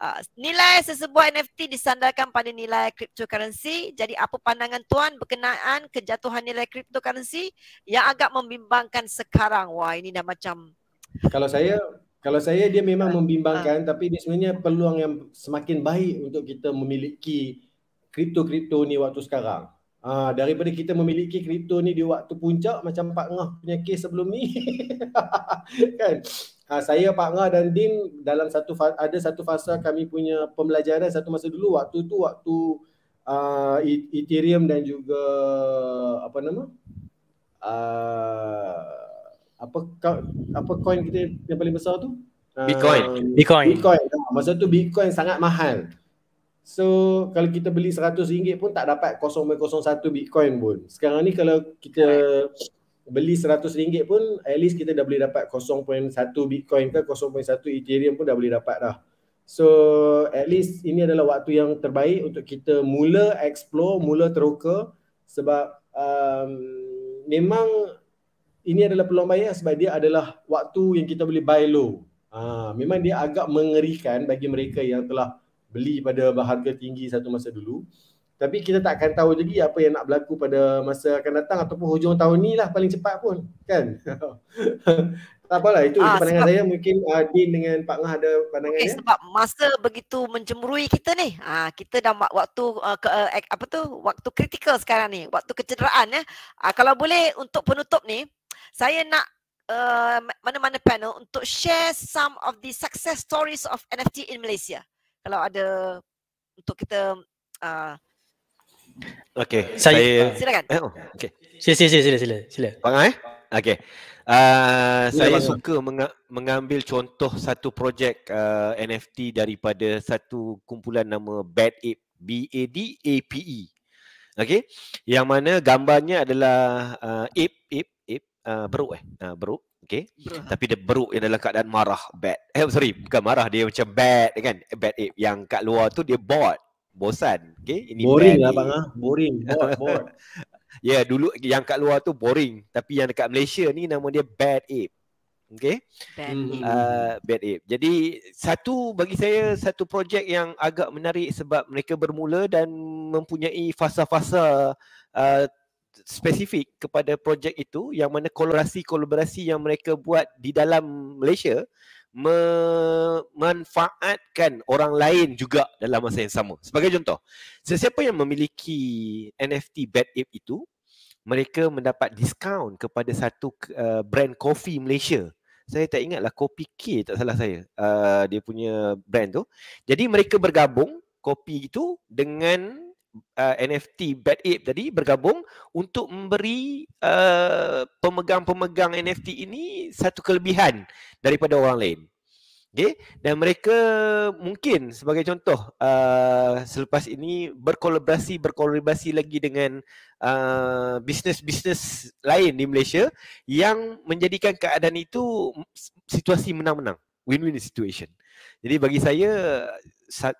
Uh, nilai sesebuah NFT disandarkan pada nilai cryptocurrency. Jadi apa pandangan tuan berkenaan kejatuhan nilai cryptocurrency yang agak membimbangkan sekarang? Wah, ini dah macam Kalau saya kalau saya dia memang membimbangkan ah. tapi dia sebenarnya peluang yang semakin baik untuk kita memiliki kripto-kripto ni waktu sekarang. Ha, daripada kita memiliki kripto ni di waktu puncak macam Pak Ngah punya kes sebelum ni. [LAUGHS] kan? Ha, saya Pak Ngah dan Din dalam satu ada satu fasa kami punya pembelajaran satu masa dulu waktu tu waktu uh, Ethereum dan juga apa nama? Uh, apa apa coin kita yang paling besar tu? Bitcoin. Um, Bitcoin. Bitcoin. Ah, masa tu Bitcoin sangat mahal. So kalau kita beli RM100 pun tak dapat 0.01 Bitcoin pun. Sekarang ni kalau kita beli RM100 pun at least kita dah boleh dapat 0.1 Bitcoin ke 0.1 Ethereum pun dah boleh dapat dah. So at least ini adalah waktu yang terbaik untuk kita mula explore, mula teroka sebab um, memang ini adalah peluang bayar lah sebab dia adalah waktu yang kita boleh buy low. Ha, memang dia agak mengerikan bagi mereka yang telah beli pada harga tinggi satu masa dulu. Tapi kita tak akan tahu lagi apa yang nak berlaku pada masa akan datang ataupun hujung tahun ni lah paling cepat pun. Kan? [LAUGHS] Tak apalah itu ah, pandangan saya mungkin uh, Din dengan Pak Ngah ada pandangan okay, sebab masa begitu menjemurui kita ni. Ha, kita dah buat waktu uh, ke, uh, apa tu waktu kritikal sekarang ni, waktu kecederaan ya. Ha, kalau boleh untuk penutup ni, saya nak uh, mana-mana panel untuk share some of the success stories of NFT in Malaysia. Kalau ada untuk kita uh, ah. Okay, saya, saya silakan. Eh, oh, okay. Sila sila sila sila sila. sila. Bang eh? Okay. Uh, saya bangga. suka meng- mengambil contoh satu projek uh, eh, NFT daripada satu kumpulan nama Bad Ape B A D A P E. Okay. Yang mana gambarnya adalah uh, ape ape Ah, beruk eh uh, beruk okey yeah. tapi dia beruk yang dalam keadaan marah bad eh sorry bukan marah dia macam bad kan bad ape eh, yang kat luar tu dia bored bosan okey ini boring lah bang ah boring bored [LAUGHS] ya yeah, dulu yang kat luar tu boring tapi yang dekat Malaysia ni nama dia bad ape okay? bad, uh, ape jadi satu bagi saya satu projek yang agak menarik sebab mereka bermula dan mempunyai fasa-fasa uh, spesifik kepada projek itu yang mana kolaborasi-kolaborasi yang mereka buat di dalam Malaysia memanfaatkan orang lain juga dalam masa yang sama. Sebagai contoh, sesiapa yang memiliki NFT Bad Ape itu, mereka mendapat diskaun kepada satu uh, brand kopi Malaysia. Saya tak ingatlah Kopi K tak salah saya. Uh, dia punya brand tu. Jadi mereka bergabung kopi itu dengan uh, NFT Bad Ape tadi bergabung untuk memberi uh, pemegang-pemegang NFT ini satu kelebihan daripada orang lain. Okay? Dan mereka mungkin sebagai contoh uh, selepas ini berkolaborasi berkolaborasi lagi dengan uh, bisnes-bisnes lain di Malaysia yang menjadikan keadaan itu situasi menang-menang, win-win situation. Jadi bagi saya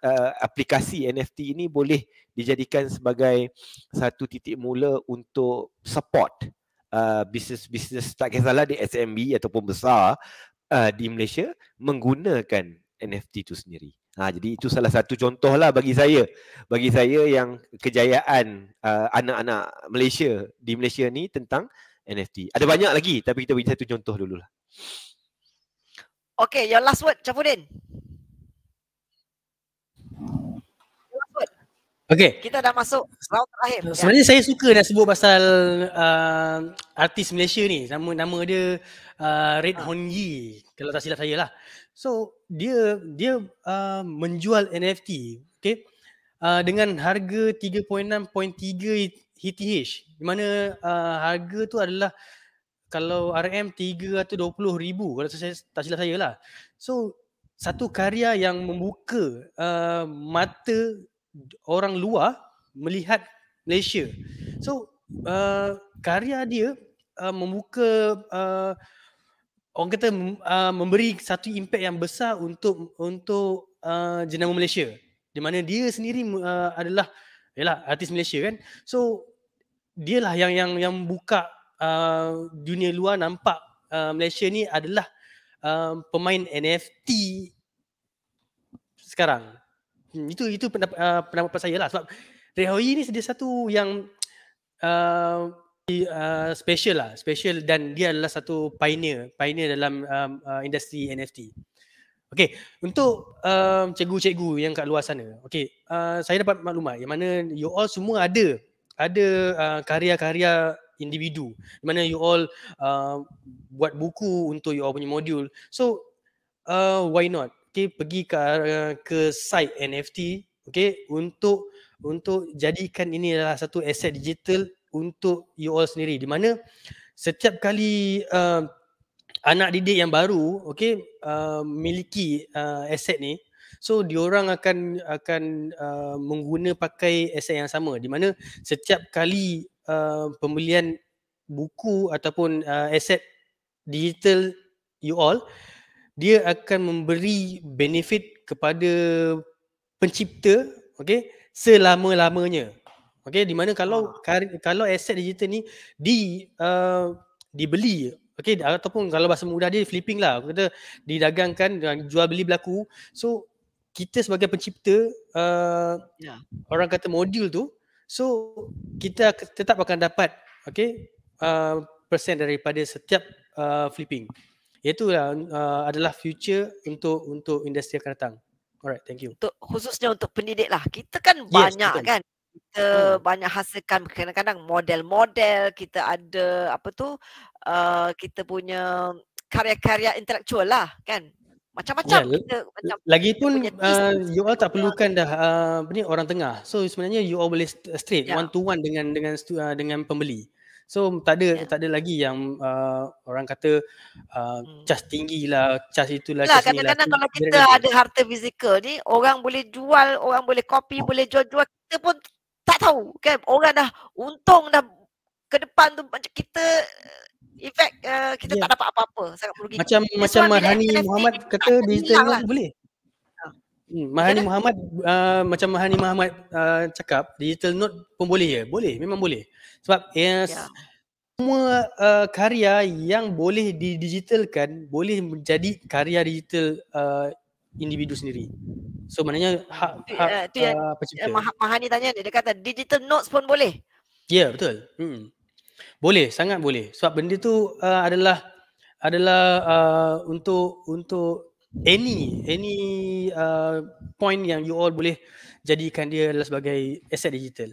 Uh, aplikasi NFT ini boleh dijadikan sebagai satu titik mula untuk support uh, bisnes-bisnes tak kisahlah di SMB ataupun besar uh, di Malaysia menggunakan NFT itu sendiri. Ha, jadi itu salah satu contoh lah bagi saya. Bagi saya yang kejayaan uh, anak-anak Malaysia di Malaysia ni tentang NFT. Ada banyak lagi tapi kita bagi satu contoh dulu lah. Okay, your last word, Chafudin. Okay. Kita dah masuk round terakhir. Ya. Sebenarnya ya. saya suka nak sebut pasal uh, artis Malaysia ni. Nama nama dia uh, Red ha. Ah. Hon Yi. Kalau tak silap saya lah. So dia dia uh, menjual NFT. Okay. Uh, dengan harga 3.6.3 ETH. Di mana uh, harga tu adalah kalau RM320,000 kalau saya tak silap saya lah. So satu karya yang membuka uh, mata orang luar melihat Malaysia. So uh, karya dia uh, membuka uh, orang kata uh, memberi satu impak yang besar untuk untuk uh, jenama Malaysia. Di mana dia sendiri uh, adalah ialah artis Malaysia kan. So dialah yang yang yang buka uh, dunia luar nampak uh, Malaysia ni adalah uh, pemain NFT sekarang Hmm, itu itu pendapat, uh, pendapat saya lah sebab Rehoi ni dia satu yang uh, uh, special lah special dan dia adalah satu pioneer pioneer dalam um, uh, industri NFT Okey, untuk um, cikgu-cikgu yang kat luar sana. Okey, uh, saya dapat maklumat yang mana you all semua ada ada uh, karya-karya individu. Di mana you all uh, buat buku untuk you all punya modul. So, uh, why not? okay, pergi ke ke site NFT, okay, untuk untuk jadikan ini adalah satu aset digital untuk you all sendiri. Di mana setiap kali uh, anak didik yang baru, okay, uh, um, miliki uh, aset ni, so diorang akan akan uh, mengguna pakai aset yang sama. Di mana setiap kali uh, pembelian buku ataupun uh, aset digital you all dia akan memberi benefit kepada pencipta okey selama-lamanya okey di mana kalau ah. kalau aset digital ni di uh, dibeli okey ataupun kalau bahasa mudah dia flipping lah kata didagangkan dan jual beli berlaku so kita sebagai pencipta uh, yeah. orang kata modul tu so kita tetap akan dapat okey uh, persen daripada setiap uh, flipping Itulah uh, adalah future untuk untuk industri akan datang. Alright, thank you. Untuk khususnya untuk pendidik lah. Kita kan yes, banyak betul. kan. Kita hmm. banyak hasilkan kadang-kadang model-model kita ada apa tu uh, kita punya karya-karya intelektual lah kan. Macam-macam yeah, kita macam lagipun uh, you all tak perlukan dah uh, ni orang tengah. So sebenarnya you all boleh straight yeah. one to one dengan dengan uh, dengan pembeli. So tak ada yeah. tak ada lagi yang uh, orang kata uh, hmm. cas tinggilah, cas itulah cas ni lah. Kalau kita ada harta fizikal ni, orang boleh jual, orang boleh copy, oh. boleh jual-jual, kita pun tak tahu. Kan? Orang dah untung dah ke depan tu macam kita efek uh, uh, kita yeah. tak dapat apa-apa sangat merugi. Macam macam Rani Muhammad kata digital ni lah. boleh. Hmm, Mahani Muhammad uh, macam Mahani Muhammad uh, cakap digital note pun boleh ya? Boleh, memang boleh. Sebab yes, yeah. semua uh, karya yang boleh didigitalkan boleh menjadi karya digital uh, individu sendiri. So maknanya hak hak eh, uh, pencipta. Uh, Mahani tanya dia kata digital notes pun boleh. Ya, yeah, betul. Hmm. Boleh, sangat boleh. Sebab benda tu uh, adalah adalah uh, untuk untuk any any uh, point yang you all boleh jadikan dia adalah sebagai aset digital.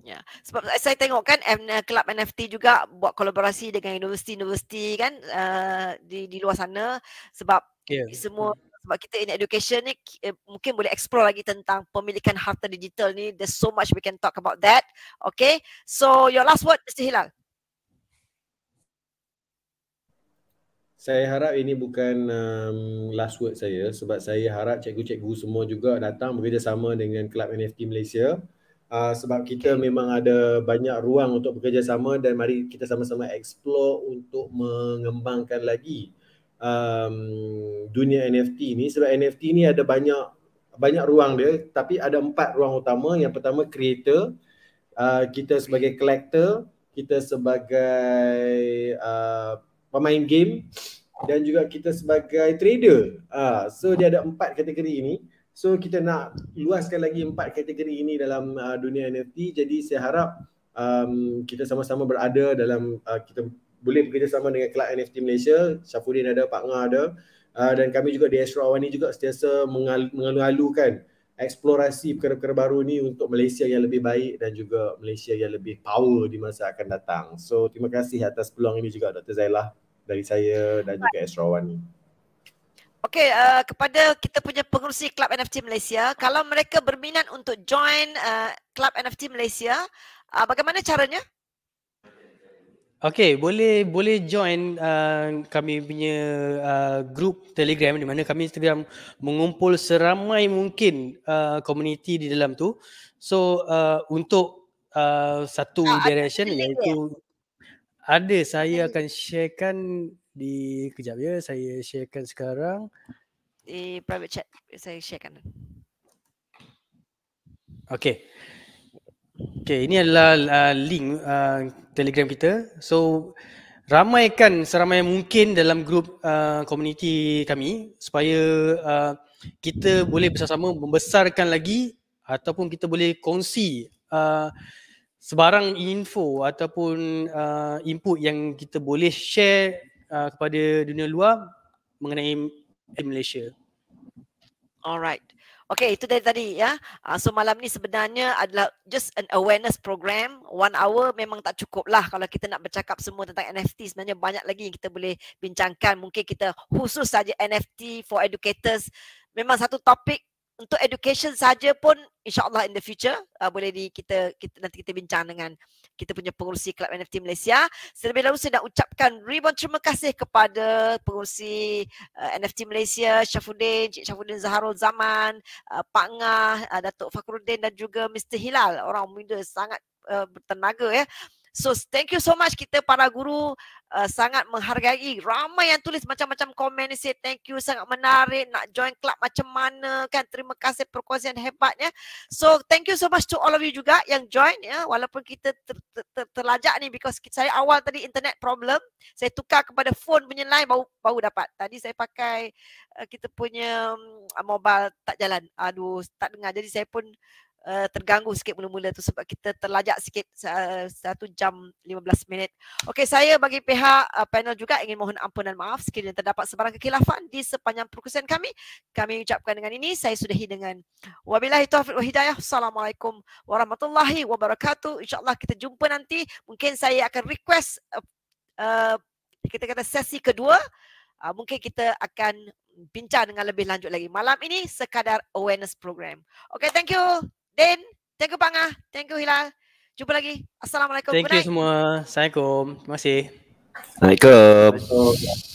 Ya. Sebab saya tengok kan eh, Club NFT juga buat kolaborasi dengan universiti-universiti kan uh, di di luar sana sebab yeah. semua sebab kita in education ni eh, mungkin boleh explore lagi tentang pemilikan harta digital ni there's so much we can talk about that okay so your last word Mr. Hilal saya harap ini bukan um, last word saya sebab saya harap cikgu-cikgu semua juga datang bekerjasama dengan Club NFT Malaysia uh, sebab kita okay. memang ada banyak ruang untuk bekerjasama dan mari kita sama-sama explore untuk mengembangkan lagi um, dunia NFT ni sebab NFT ni ada banyak banyak ruang dia tapi ada empat ruang utama yang pertama creator uh, kita sebagai collector kita sebagai uh, pemain game dan juga kita sebagai trader. Uh, so dia ada empat kategori ini. So kita nak luaskan lagi empat kategori ini dalam uh, dunia NFT. Jadi saya harap um, kita sama-sama berada dalam uh, kita boleh bekerjasama dengan kelab NFT Malaysia. Syafuddin ada, Pak Ngah ada. Uh, dan kami juga di Astro Awani juga setiasa mengal- mengalu-alukan eksplorasi perkara-perkara baru ni untuk Malaysia yang lebih baik dan juga Malaysia yang lebih power di masa akan datang. So terima kasih atas peluang ini juga Dr. Zailah dari saya dan juga Esrawan ni. Okey, uh, kepada kita punya pengurusi Club NFT Malaysia, kalau mereka berminat untuk join uh, Club NFT Malaysia, uh, bagaimana caranya? Okay, boleh boleh join uh, kami punya uh, group Telegram di mana kami Telegram mengumpul seramai mungkin komuniti uh, di dalam tu. So uh, untuk uh, satu oh, ah, direction iaitu ya? ada saya ada. Hmm. akan sharekan di kejap ya. Saya sharekan sekarang. Di private chat saya sharekan. Okay. Okay, ini adalah uh, link uh, Telegram kita. So ramaikan seramai mungkin dalam grup uh, community kami supaya uh, kita boleh bersama-sama membesarkan lagi ataupun kita boleh kongsi uh, sebarang info ataupun uh, input yang kita boleh share uh, kepada dunia luar mengenai Malaysia. Alright. Okay, itu dari tadi ya. Uh, so malam ni sebenarnya adalah just an awareness program. One hour memang tak cukup lah kalau kita nak bercakap semua tentang NFT. Sebenarnya banyak lagi yang kita boleh bincangkan. Mungkin kita khusus saja NFT for educators. Memang satu topik untuk education saja pun insyaallah in the future uh, boleh di kita kita nanti kita bincang dengan kita punya pengurusi Club NFT Malaysia. Selebih dahulu saya nak ucapkan ribuan terima kasih kepada pengurusi uh, eh, NFT Malaysia, Syafuddin, Cik Syafuddin Zaharul Zaman, uh, Pak Ngah, uh, Datuk Fakhruddin dan juga Mr. Hilal. Orang muda sangat uh, bertenaga ya. So thank you so much kita para guru uh, sangat menghargai ramai yang tulis macam-macam komen ni say thank you sangat menarik nak join club macam mana kan terima kasih perkongsian hebatnya. So thank you so much to all of you juga yang join ya walaupun kita ter- ter- ter- terlajak ni because saya awal tadi internet problem saya tukar kepada phone punya line baru baru dapat. Tadi saya pakai uh, kita punya uh, mobile tak jalan. Aduh tak dengar jadi saya pun uh, terganggu sikit mula-mula tu sebab kita terlajak sikit satu uh, jam 15 minit. Okey, saya bagi pihak uh, panel juga ingin mohon ampun dan maaf sekiranya terdapat sebarang kekilafan di sepanjang perkongsian kami. Kami ucapkan dengan ini, saya sudahi dengan wabillahi taufiq wa hidayah. Assalamualaikum warahmatullahi wabarakatuh. InsyaAllah kita jumpa nanti. Mungkin saya akan request uh, uh, kita kata sesi kedua. Uh, mungkin kita akan bincang dengan lebih lanjut lagi malam ini sekadar awareness program. Okay, thank you. Din, thank you Pangah. Thank you Hilal. Jumpa lagi. Assalamualaikum. Thank Good you night. semua. Assalamualaikum. Terima kasih. Assalamualaikum. Assalamualaikum.